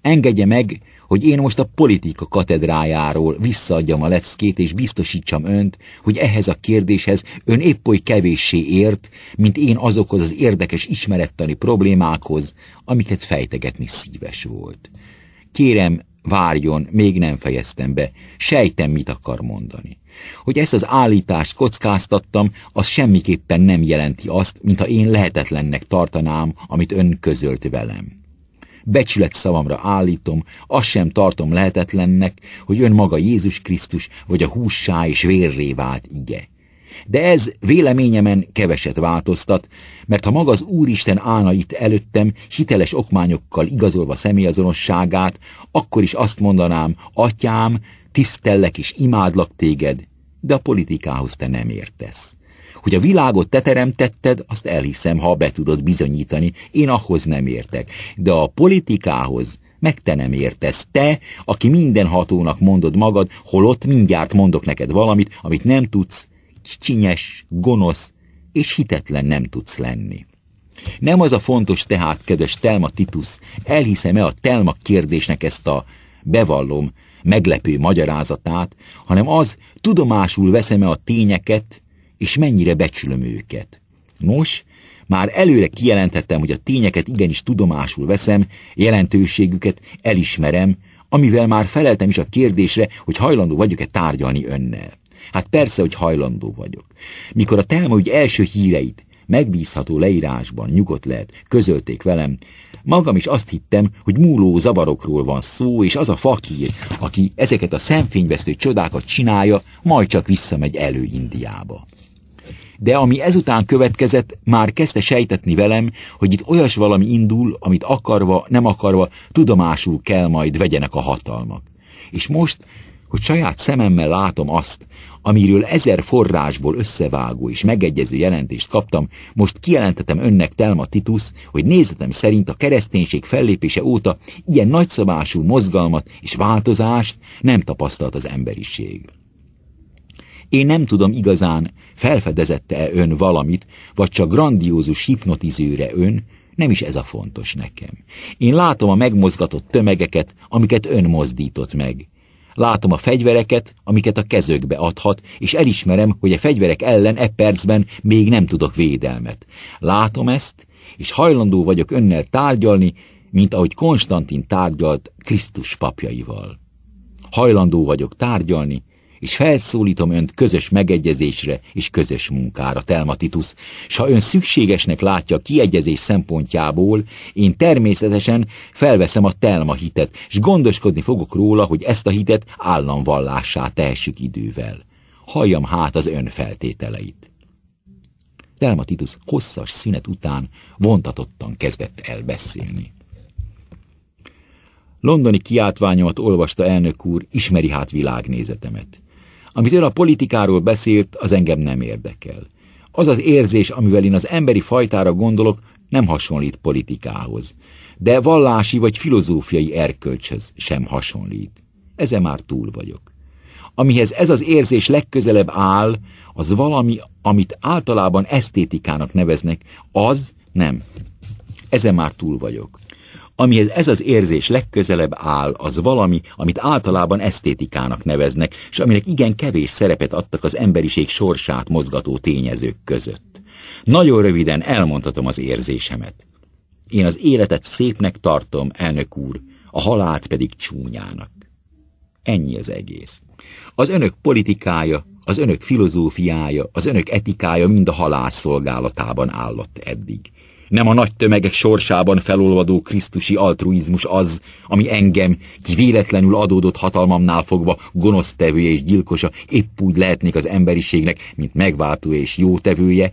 A: engedje meg, hogy én most a politika katedrájáról visszaadjam a leckét, és biztosítsam önt, hogy ehhez a kérdéshez ön épp oly kevéssé ért, mint én azokhoz az érdekes ismerettani problémákhoz, amiket fejtegetni szíves volt. Kérem, várjon, még nem fejeztem be, sejtem, mit akar mondani. Hogy ezt az állítást kockáztattam, az semmiképpen nem jelenti azt, mintha én lehetetlennek tartanám, amit ön közölt velem. Becsület szavamra állítom, azt sem tartom lehetetlennek, hogy ön maga Jézus Krisztus vagy a hússá és vérré vált ige. De ez véleményemen keveset változtat, mert ha maga az Úristen állna itt előttem, hiteles okmányokkal igazolva személyazonosságát, akkor is azt mondanám, atyám, tisztellek és imádlak téged, de a politikához te nem értesz. Hogy a világot te teremtetted, azt elhiszem, ha be tudod bizonyítani, én ahhoz nem értek. De a politikához meg te nem értesz. Te, aki mindenhatónak mondod magad, holott mindjárt mondok neked valamit, amit nem tudsz, kicsinyes, gonosz és hitetlen nem tudsz lenni. Nem az a fontos tehát, kedves Telma Titus, elhiszem-e a Telma kérdésnek ezt a bevallom, meglepő magyarázatát, hanem az, tudomásul veszem-e a tényeket, és mennyire becsülöm őket. Nos, már előre kijelentettem, hogy a tényeket igenis tudomásul veszem, jelentőségüket elismerem, amivel már feleltem is a kérdésre, hogy hajlandó vagyok-e tárgyalni önnel. Hát persze, hogy hajlandó vagyok. Mikor a telma úgy első híreit Megbízható leírásban nyugodt lehet, közölték velem. Magam is azt hittem, hogy múló zavarokról van szó, és az a fakír, aki ezeket a szemfényvesztő csodákat csinálja, majd csak visszamegy elő Indiába de ami ezután következett, már kezdte sejtetni velem, hogy itt olyas valami indul, amit akarva, nem akarva, tudomásul kell majd vegyenek a hatalmak. És most hogy saját szememmel látom azt, amiről ezer forrásból összevágó és megegyező jelentést kaptam, most kijelentetem önnek, Telma Titus, hogy nézetem szerint a kereszténység fellépése óta ilyen nagyszabású mozgalmat és változást nem tapasztalt az emberiség. Én nem tudom igazán, felfedezette-e ön valamit, vagy csak grandiózus hipnotizőre ön, nem is ez a fontos nekem. Én látom a megmozgatott tömegeket, amiket ön mozdított meg. Látom a fegyvereket, amiket a kezökbe adhat, és elismerem, hogy a fegyverek ellen e percben még nem tudok védelmet. Látom ezt, és hajlandó vagyok önnel tárgyalni, mint ahogy Konstantin tárgyalt Krisztus papjaival. Hajlandó vagyok tárgyalni, és felszólítom önt közös megegyezésre és közös munkára, Telma Titus, s ha ön szükségesnek látja a kiegyezés szempontjából, én természetesen felveszem a Telma hitet, és gondoskodni fogok róla, hogy ezt a hitet államvallássá tehessük idővel. Halljam hát az ön feltételeit. Telma Titus hosszas szünet után vontatottan kezdett el beszélni. Londoni kiáltványomat olvasta elnök úr, ismeri hát világnézetemet. Amit ön a politikáról beszélt, az engem nem érdekel. Az az érzés, amivel én az emberi fajtára gondolok, nem hasonlít politikához, de vallási vagy filozófiai erkölcshöz sem hasonlít. Ezen már túl vagyok. Amihez ez az érzés legközelebb áll, az valami, amit általában esztétikának neveznek, az nem. Ezen már túl vagyok. Amihez ez az érzés legközelebb áll, az valami, amit általában esztétikának neveznek, és aminek igen kevés szerepet adtak az emberiség sorsát mozgató tényezők között. Nagyon röviden elmondhatom az érzésemet. Én az életet szépnek tartom, elnök úr, a halált pedig csúnyának. Ennyi az egész. Az önök politikája, az önök filozófiája, az önök etikája mind a halál szolgálatában állott eddig nem a nagy tömegek sorsában felolvadó krisztusi altruizmus az, ami engem, ki véletlenül adódott hatalmamnál fogva, gonosztevő és gyilkosa, épp úgy lehetnék az emberiségnek, mint megváltó és jótevője,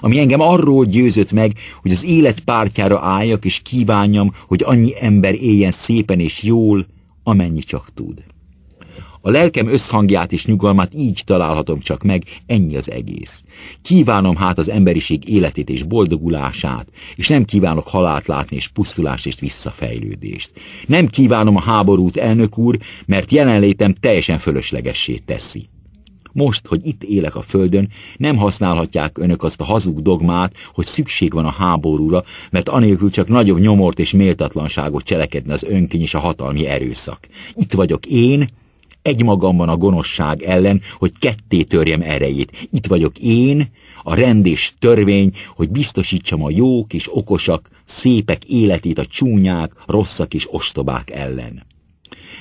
A: ami engem arról győzött meg, hogy az élet pártjára álljak, és kívánjam, hogy annyi ember éljen szépen és jól, amennyi csak tud. A lelkem összhangját és nyugalmát így találhatom csak meg, ennyi az egész. Kívánom hát az emberiség életét és boldogulását, és nem kívánok halált látni és pusztulást és visszafejlődést. Nem kívánom a háborút, elnök úr, mert jelenlétem teljesen fölöslegessé teszi. Most, hogy itt élek a földön, nem használhatják önök azt a hazug dogmát, hogy szükség van a háborúra, mert anélkül csak nagyobb nyomort és méltatlanságot cselekedne az önkény és a hatalmi erőszak. Itt vagyok én, egymagamban a gonoszság ellen, hogy ketté törjem erejét. Itt vagyok én, a rend és törvény, hogy biztosítsam a jók és okosak, szépek életét a csúnyák, rosszak és ostobák ellen.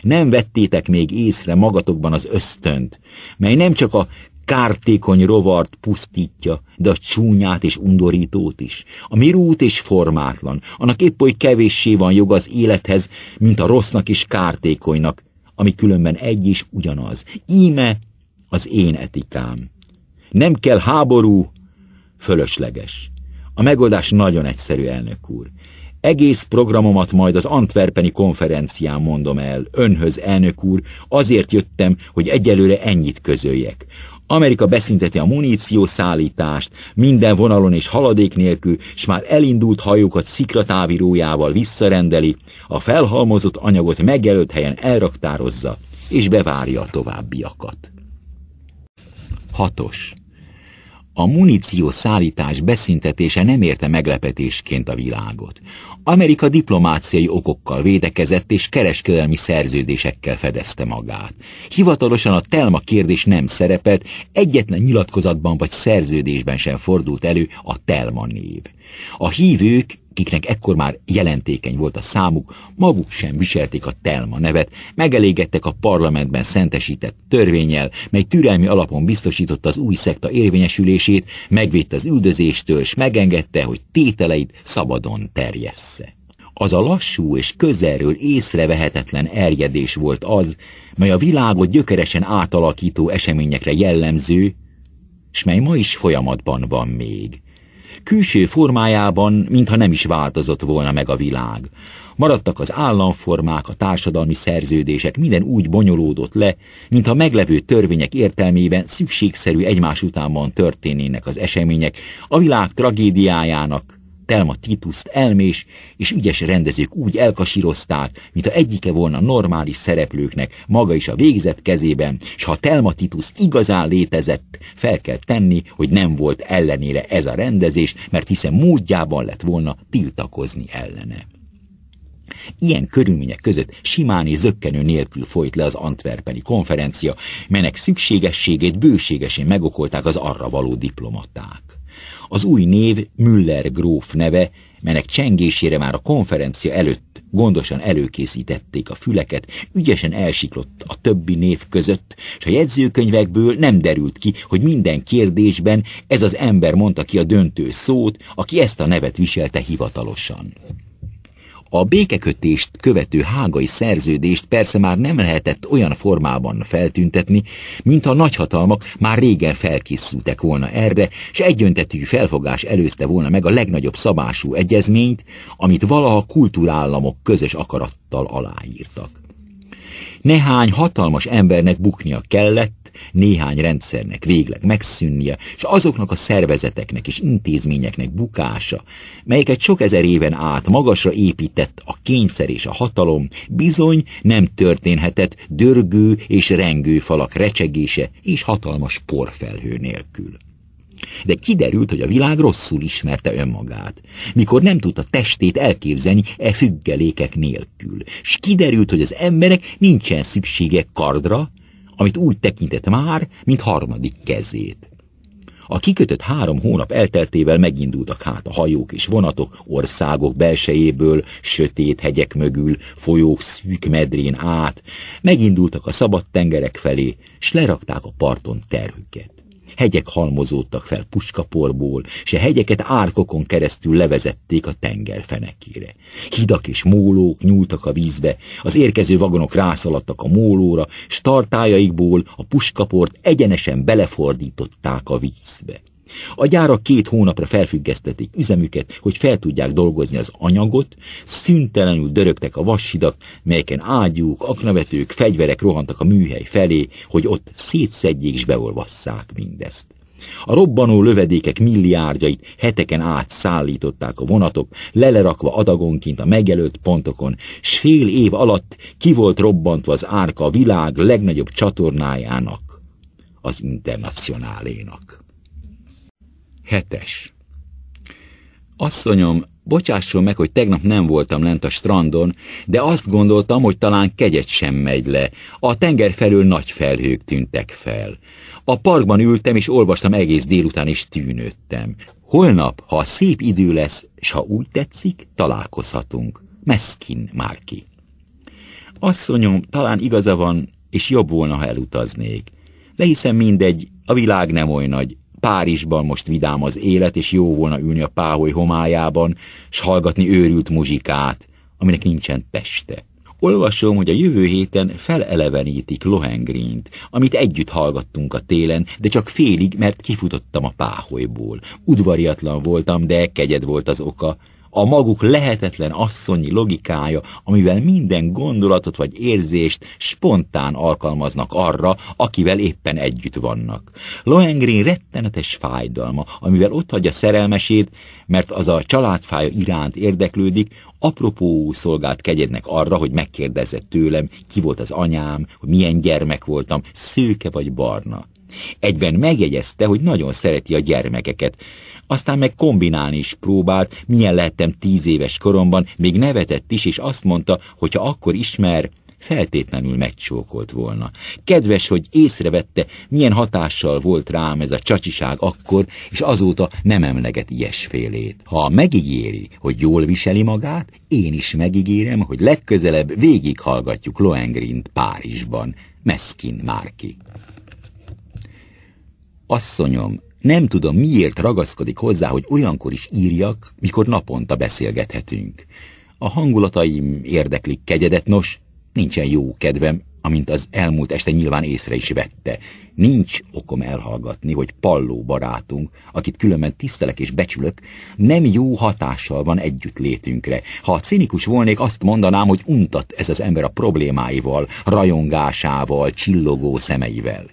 A: Nem vettétek még észre magatokban az ösztönt, mely nem csak a kártékony rovart pusztítja, de a csúnyát és undorítót is. A mirút és formátlan, annak épp oly kevéssé van jog az élethez, mint a rossznak és kártékonynak, ami különben egy is ugyanaz. Íme az én etikám. Nem kell háború, fölösleges. A megoldás nagyon egyszerű, elnök úr. Egész programomat majd az Antwerpeni konferencián mondom el, önhöz, elnök úr, azért jöttem, hogy egyelőre ennyit közöljek. Amerika beszinteti a muníciószállítást, minden vonalon és haladék nélkül, s már elindult hajókat szikratávirójával visszarendeli, a felhalmozott anyagot megjelölt helyen elraktározza, és bevárja a továbbiakat. 6. A muníció szállítás beszintetése nem érte meglepetésként a világot. Amerika diplomáciai okokkal védekezett és kereskedelmi szerződésekkel fedezte magát. Hivatalosan a telma kérdés nem szerepelt, egyetlen nyilatkozatban vagy szerződésben sem fordult elő a telma név. A hívők akiknek ekkor már jelentékeny volt a számuk, maguk sem viselték a Telma nevet, megelégedtek a parlamentben szentesített törvényel, mely türelmi alapon biztosította az új szekta érvényesülését, megvédte az üldözéstől, és megengedte, hogy tételeit szabadon terjessze. Az a lassú és közelről észrevehetetlen erjedés volt az, mely a világot gyökeresen átalakító eseményekre jellemző, s mely ma is folyamatban van még – külső formájában mintha nem is változott volna meg a világ. Maradtak az államformák, a társadalmi szerződések, minden úgy bonyolódott le, mintha meglevő törvények értelmében szükségszerű egymás utánban történnének az események, a világ tragédiájának, Telma Tituszt elmés és ügyes rendezők úgy elkasírozták, mint a egyike volna normális szereplőknek, maga is a végzet kezében, S ha Telma Titus igazán létezett, fel kell tenni, hogy nem volt ellenére ez a rendezés, mert hiszen módjában lett volna tiltakozni ellene. Ilyen körülmények között simán és zöggenő nélkül folyt le az antwerpeni konferencia, melynek szükségességét bőségesen megokolták az arra való diplomaták. Az új név Müller gróf neve, melynek csengésére már a konferencia előtt gondosan előkészítették a füleket, ügyesen elsiklott a többi név között, és a jegyzőkönyvekből nem derült ki, hogy minden kérdésben ez az ember mondta ki a döntő szót, aki ezt a nevet viselte hivatalosan. A békekötést követő hágai szerződést persze már nem lehetett olyan formában feltüntetni, mint a nagyhatalmak már régen felkészültek volna erre, s egyöntetű felfogás előzte volna meg a legnagyobb szabású egyezményt, amit valaha kultúrállamok közös akarattal aláírtak. Nehány hatalmas embernek buknia kellett, néhány rendszernek végleg megszűnnie, és azoknak a szervezeteknek és intézményeknek bukása, melyeket sok ezer éven át magasra épített a kényszer és a hatalom, bizony nem történhetett dörgő és rengő falak recsegése és hatalmas porfelhő nélkül. De kiderült, hogy a világ rosszul ismerte önmagát, mikor nem tudta testét elképzelni e függelékek nélkül, s kiderült, hogy az emberek nincsen szüksége kardra, amit úgy tekintett már, mint harmadik kezét. A kikötött három hónap elteltével megindultak hát a hajók és vonatok országok belsejéből, sötét hegyek mögül, folyók szűk medrén át, megindultak a szabad tengerek felé, s lerakták a parton terhüket hegyek halmozódtak fel puskaporból, s a hegyeket árkokon keresztül levezették a tenger fenekére. Hidak és mólók nyúltak a vízbe, az érkező vagonok rászaladtak a mólóra, s tartájaikból a puskaport egyenesen belefordították a vízbe. A gyárak két hónapra felfüggesztették üzemüket, hogy fel tudják dolgozni az anyagot, szüntelenül dörögtek a vassidak, melyeken ágyúk, aknavetők, fegyverek rohantak a műhely felé, hogy ott szétszedjék és beolvasszák mindezt. A robbanó lövedékek milliárdjait heteken át szállították a vonatok, lelerakva adagonként a megelőtt pontokon, s fél év alatt ki volt robbantva az árka a világ legnagyobb csatornájának, az internacionálénak. Hetes. Asszonyom, bocsásson meg, hogy tegnap nem voltam lent a strandon, de azt gondoltam, hogy talán kegyet sem megy le. A tenger felől nagy felhők tűntek fel. A parkban ültem és olvastam egész délután, és tűnődtem. Holnap, ha szép idő lesz, s ha úgy tetszik, találkozhatunk. Meszkin Márki. Asszonyom, talán igaza van, és jobb volna, ha elutaznék. De hiszen mindegy, a világ nem oly nagy, Párizsban most vidám az élet, és jó volna ülni a páholy homályában, s hallgatni őrült muzsikát, aminek nincsen peste. Olvasom, hogy a jövő héten felelevenítik Lohengrint, amit együtt hallgattunk a télen, de csak félig, mert kifutottam a páholyból. Udvariatlan voltam, de kegyed volt az oka, a maguk lehetetlen asszonyi logikája, amivel minden gondolatot vagy érzést spontán alkalmaznak arra, akivel éppen együtt vannak. Lohengrin rettenetes fájdalma, amivel otthagyja szerelmesét, mert az a családfája iránt érdeklődik, apropó szolgált kegyednek arra, hogy megkérdezett tőlem, ki volt az anyám, hogy milyen gyermek voltam, szőke vagy barna. Egyben megjegyezte, hogy nagyon szereti a gyermekeket, aztán meg kombinálni is próbált, milyen lettem tíz éves koromban, még nevetett is, és azt mondta, hogy ha akkor ismer, feltétlenül megcsókolt volna. Kedves, hogy észrevette, milyen hatással volt rám ez a csacsiság akkor, és azóta nem emleget ilyesfélét. Ha megígéri, hogy jól viseli magát, én is megígérem, hogy legközelebb végighallgatjuk Loengrint Párizsban. Meszkin Márki. Asszonyom, nem tudom, miért ragaszkodik hozzá, hogy olyankor is írjak, mikor naponta beszélgethetünk. A hangulataim érdeklik kegyedet, nos, nincsen jó kedvem, amint az elmúlt este nyilván észre is vette. Nincs okom elhallgatni, hogy palló barátunk, akit különben tisztelek és becsülök, nem jó hatással van együtt létünkre. Ha a cinikus volnék, azt mondanám, hogy untat ez az ember a problémáival, rajongásával, csillogó szemeivel.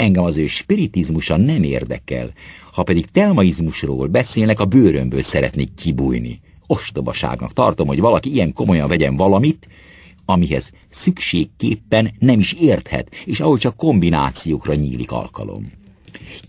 A: Engem az ő spiritizmusa nem érdekel, ha pedig telmaizmusról beszélnek, a bőrömből szeretnék kibújni. Ostobaságnak tartom, hogy valaki ilyen komolyan vegyen valamit, amihez szükségképpen nem is érthet, és ahol csak kombinációkra nyílik alkalom.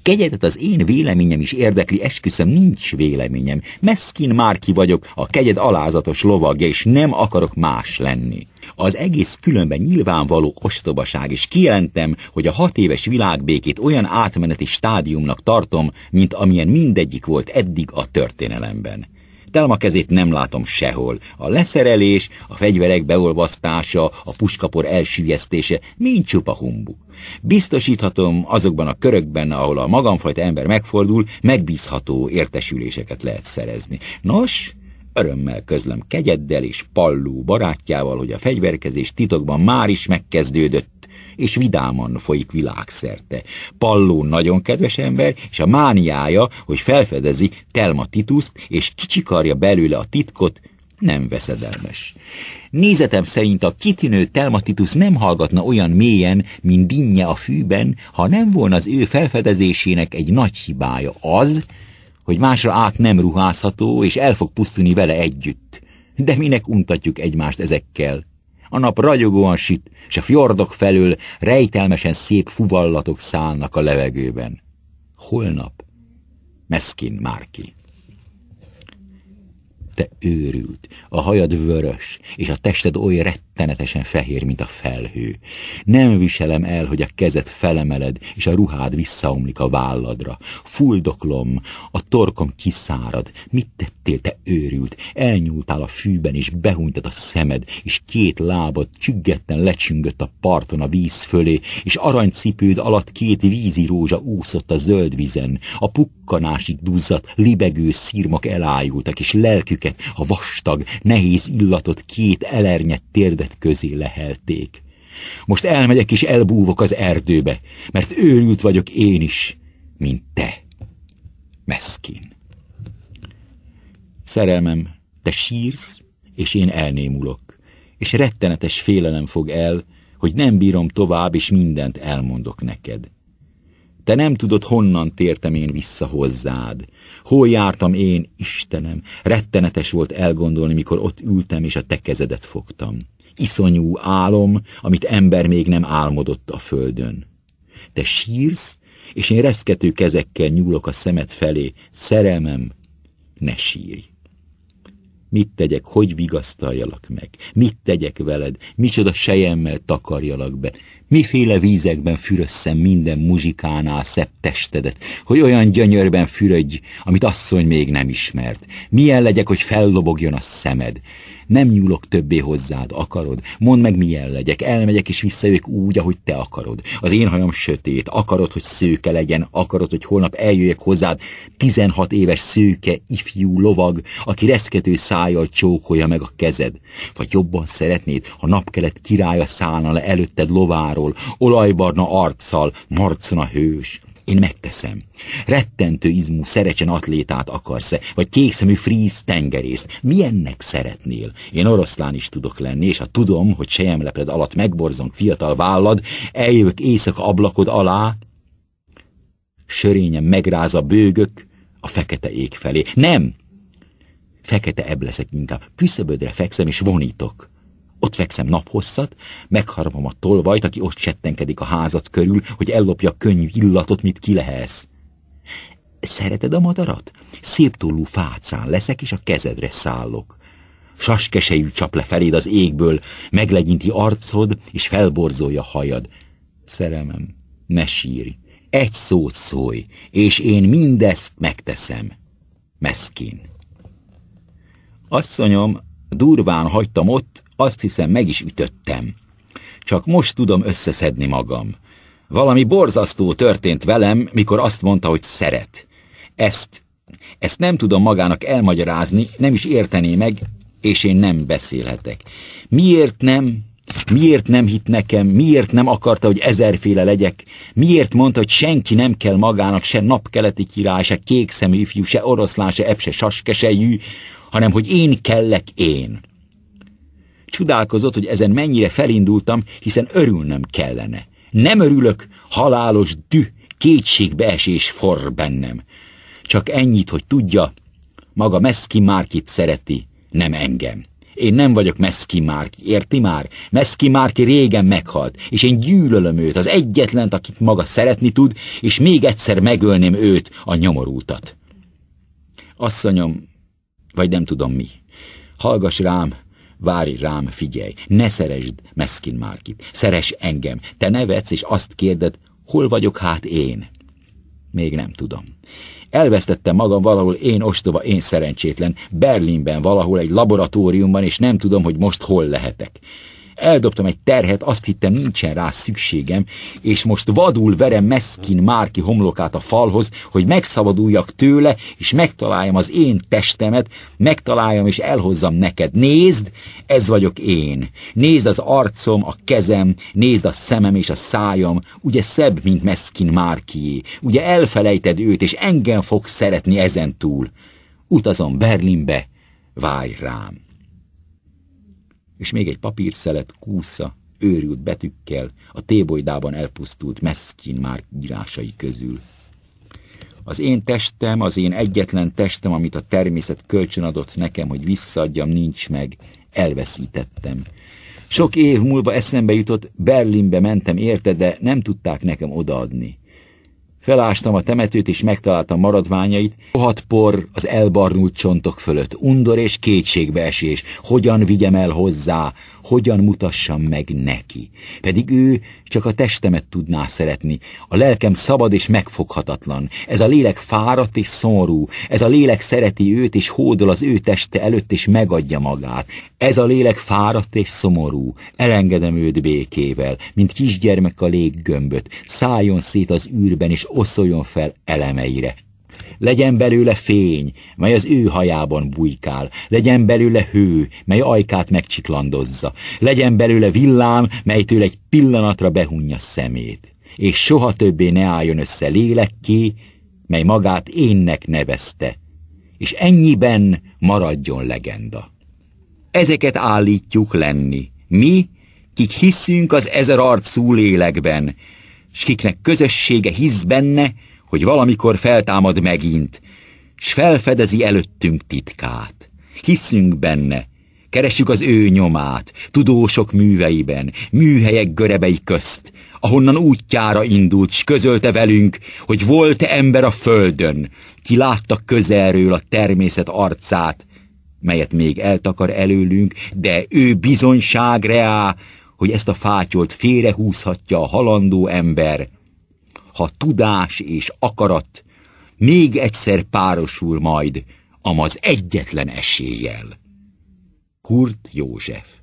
A: Kegyedet az én véleményem is érdekli, esküszöm, nincs véleményem. Meszkin Márki vagyok, a kegyed alázatos lovagja, és nem akarok más lenni. Az egész különben nyilvánvaló ostobaság, és kijelentem, hogy a hat éves világbékét olyan átmeneti stádiumnak tartom, mint amilyen mindegyik volt eddig a történelemben. Telma kezét nem látom sehol. A leszerelés, a fegyverek beolvasztása, a puskapor elsüllyesztése mind csupa humbuk. Biztosíthatom, azokban a körökben, ahol a magamfajta ember megfordul, megbízható értesüléseket lehet szerezni. Nos, örömmel közlöm kegyeddel és palló barátjával, hogy a fegyverkezés titokban már is megkezdődött, és vidáman folyik világszerte. Palló nagyon kedves ember, és a mániája, hogy felfedezi Telma Tituszt, és kicsikarja belőle a titkot, nem veszedelmes. Nézetem szerint a kitűnő Telmatitus nem hallgatna olyan mélyen, mint dinnye a fűben, ha nem volna az ő felfedezésének egy nagy hibája az, hogy másra át nem ruházható, és el fog pusztulni vele együtt. De minek untatjuk egymást ezekkel? A nap ragyogóan süt, és a fjordok felől rejtelmesen szép fuvallatok szállnak a levegőben. Holnap. Meszkin Márki te őrült, a hajad vörös, és a tested oly rettenetesen fehér, mint a felhő. Nem viselem el, hogy a kezed felemeled, és a ruhád visszaomlik a válladra. Fuldoklom, a torkom kiszárad. Mit tettél, te őrült? Elnyúltál a fűben, és behunytad a szemed, és két lábad csüggetten lecsüngött a parton a víz fölé, és aranycipőd alatt két vízi rózsa úszott a zöld vizen. A pukkanásig duzzadt, libegő szírmok elájultak, és lelküket őket, a vastag, nehéz illatot két elernyett térdet közé lehelték. Most elmegyek és elbúvok az erdőbe, mert őrült vagyok én is, mint te, meszkin. Szerelmem, te sírsz, és én elnémulok, és rettenetes félelem fog el, hogy nem bírom tovább, és mindent elmondok neked. Te nem tudod, honnan tértem én vissza hozzád. Hol jártam én, Istenem? Rettenetes volt elgondolni, mikor ott ültem, és a te kezedet fogtam. Iszonyú álom, amit ember még nem álmodott a földön. Te sírsz, és én reszkető kezekkel nyúlok a szemed felé. Szerelmem, ne sírj! Mit tegyek, hogy vigasztaljalak meg? Mit tegyek veled? Micsoda sejemmel takarjalak be? Miféle vízekben fürösszem minden muzsikánál szebb testedet, hogy olyan gyönyörben fürödj, amit asszony még nem ismert. Milyen legyek, hogy fellobogjon a szemed. Nem nyúlok többé hozzád, akarod? Mondd meg, milyen legyek. Elmegyek és visszajövök úgy, ahogy te akarod. Az én hajam sötét. Akarod, hogy szőke legyen. Akarod, hogy holnap eljöjjek hozzád. 16 éves szőke, ifjú lovag, aki reszkető szájjal csókolja meg a kezed. Vagy jobban szeretnéd, ha napkelet királya szállna le előtted lovára, ruháról, olajbarna arccal, marcna hős. Én megteszem. Rettentő izmú szerecsen atlétát akarsz-e, vagy kékszemű fríz tengerészt? Milyennek szeretnél? Én oroszlán is tudok lenni, és ha tudom, hogy sejemleped alatt megborzong fiatal vállad, eljövök éjszaka ablakod alá, sörényen megráz a bőgök a fekete ég felé. Nem! Fekete ebb leszek inkább. Küszöbödre fekszem, és vonítok. Ott fekszem naphosszat, megharapom a tolvajt, aki ott settenkedik a házat körül, hogy ellopja a könnyű illatot, mit kilehelsz. Szereted a madarat? Szép tollú fácán leszek, és a kezedre szállok. Saskesejű csap le feléd az égből, meglegyinti arcod, és felborzolja hajad. Szerelmem, ne sírj, egy szót szólj, és én mindezt megteszem. Meszkin. Asszonyom, durván hagytam ott, azt hiszem meg is ütöttem. Csak most tudom összeszedni magam. Valami borzasztó történt velem, mikor azt mondta, hogy szeret. Ezt, ezt nem tudom magának elmagyarázni, nem is értené meg, és én nem beszélhetek. Miért nem? Miért nem hit nekem? Miért nem akarta, hogy ezerféle legyek? Miért mondta, hogy senki nem kell magának, se napkeleti király, se kékszemű ifjú, se oroszlán, se ebb, se saskesejű, hanem hogy én kellek én? Csodálkozott, hogy ezen mennyire felindultam, hiszen örülnöm kellene. Nem örülök, halálos düh, kétségbeesés forr bennem. Csak ennyit, hogy tudja, maga Meszki Márkit szereti, nem engem. Én nem vagyok Meszki Márki, érti már? Meszki Márki régen meghalt, és én gyűlölöm őt, az egyetlent, akit maga szeretni tud, és még egyszer megölném őt, a nyomorultat. Asszonyom, vagy nem tudom mi, hallgass rám, Várj rám, figyelj, ne szeresd Meskin Márkit, szeres engem, te nevetsz, és azt kérded, hol vagyok hát én? Még nem tudom. Elvesztettem magam valahol én ostoba, én szerencsétlen, Berlinben valahol egy laboratóriumban, és nem tudom, hogy most hol lehetek eldobtam egy terhet, azt hittem nincsen rá szükségem, és most vadul verem Meszkin Márki homlokát a falhoz, hogy megszabaduljak tőle, és megtaláljam az én testemet, megtaláljam és elhozzam neked. Nézd, ez vagyok én. Nézd az arcom, a kezem, nézd a szemem és a szájam, ugye szebb, mint Meszkin Márkié, ugye elfelejted őt, és engem fog szeretni ezentúl. Utazom Berlinbe, várj rám és még egy papírszelet kúsza, őrült betűkkel a tébolydában elpusztult meszkin már írásai közül. Az én testem, az én egyetlen testem, amit a természet kölcsönadott nekem, hogy visszaadjam, nincs meg, elveszítettem. Sok év múlva eszembe jutott, Berlinbe mentem érte, de nem tudták nekem odaadni. Felástam a temetőt, és megtaláltam maradványait. Rohadt por az elbarnult csontok fölött, undor és kétségbeesés. Hogyan vigyem el hozzá? hogyan mutassam meg neki. Pedig ő csak a testemet tudná szeretni, a lelkem szabad és megfoghatatlan, ez a lélek fáradt és szomorú, ez a lélek szereti őt és hódol az ő teste előtt és megadja magát. Ez a lélek fáradt és szomorú, elengedem őt békével, mint kisgyermek a léggömböt, szálljon szét az űrben és oszoljon fel elemeire, legyen belőle fény, mely az ő hajában bujkál, legyen belőle hő, mely ajkát megcsiklandozza, legyen belőle villám, melytől egy pillanatra behunja szemét, és soha többé ne álljon össze lélekké, mely magát énnek nevezte, és ennyiben maradjon legenda. Ezeket állítjuk lenni, mi, kik hiszünk az ezer arcú lélekben, s kiknek közössége hisz benne, hogy valamikor feltámad megint, s felfedezi előttünk titkát. Hiszünk benne, keressük az ő nyomát, tudósok műveiben, műhelyek görebei közt, ahonnan útjára indult, s közölte velünk, hogy volt e ember a földön, ki látta közelről a természet arcát, melyet még eltakar előlünk, de ő bizonyság reá, hogy ezt a fátyolt félrehúzhatja a halandó ember, ha tudás és akarat még egyszer párosul majd amaz egyetlen eséllyel. Kurt József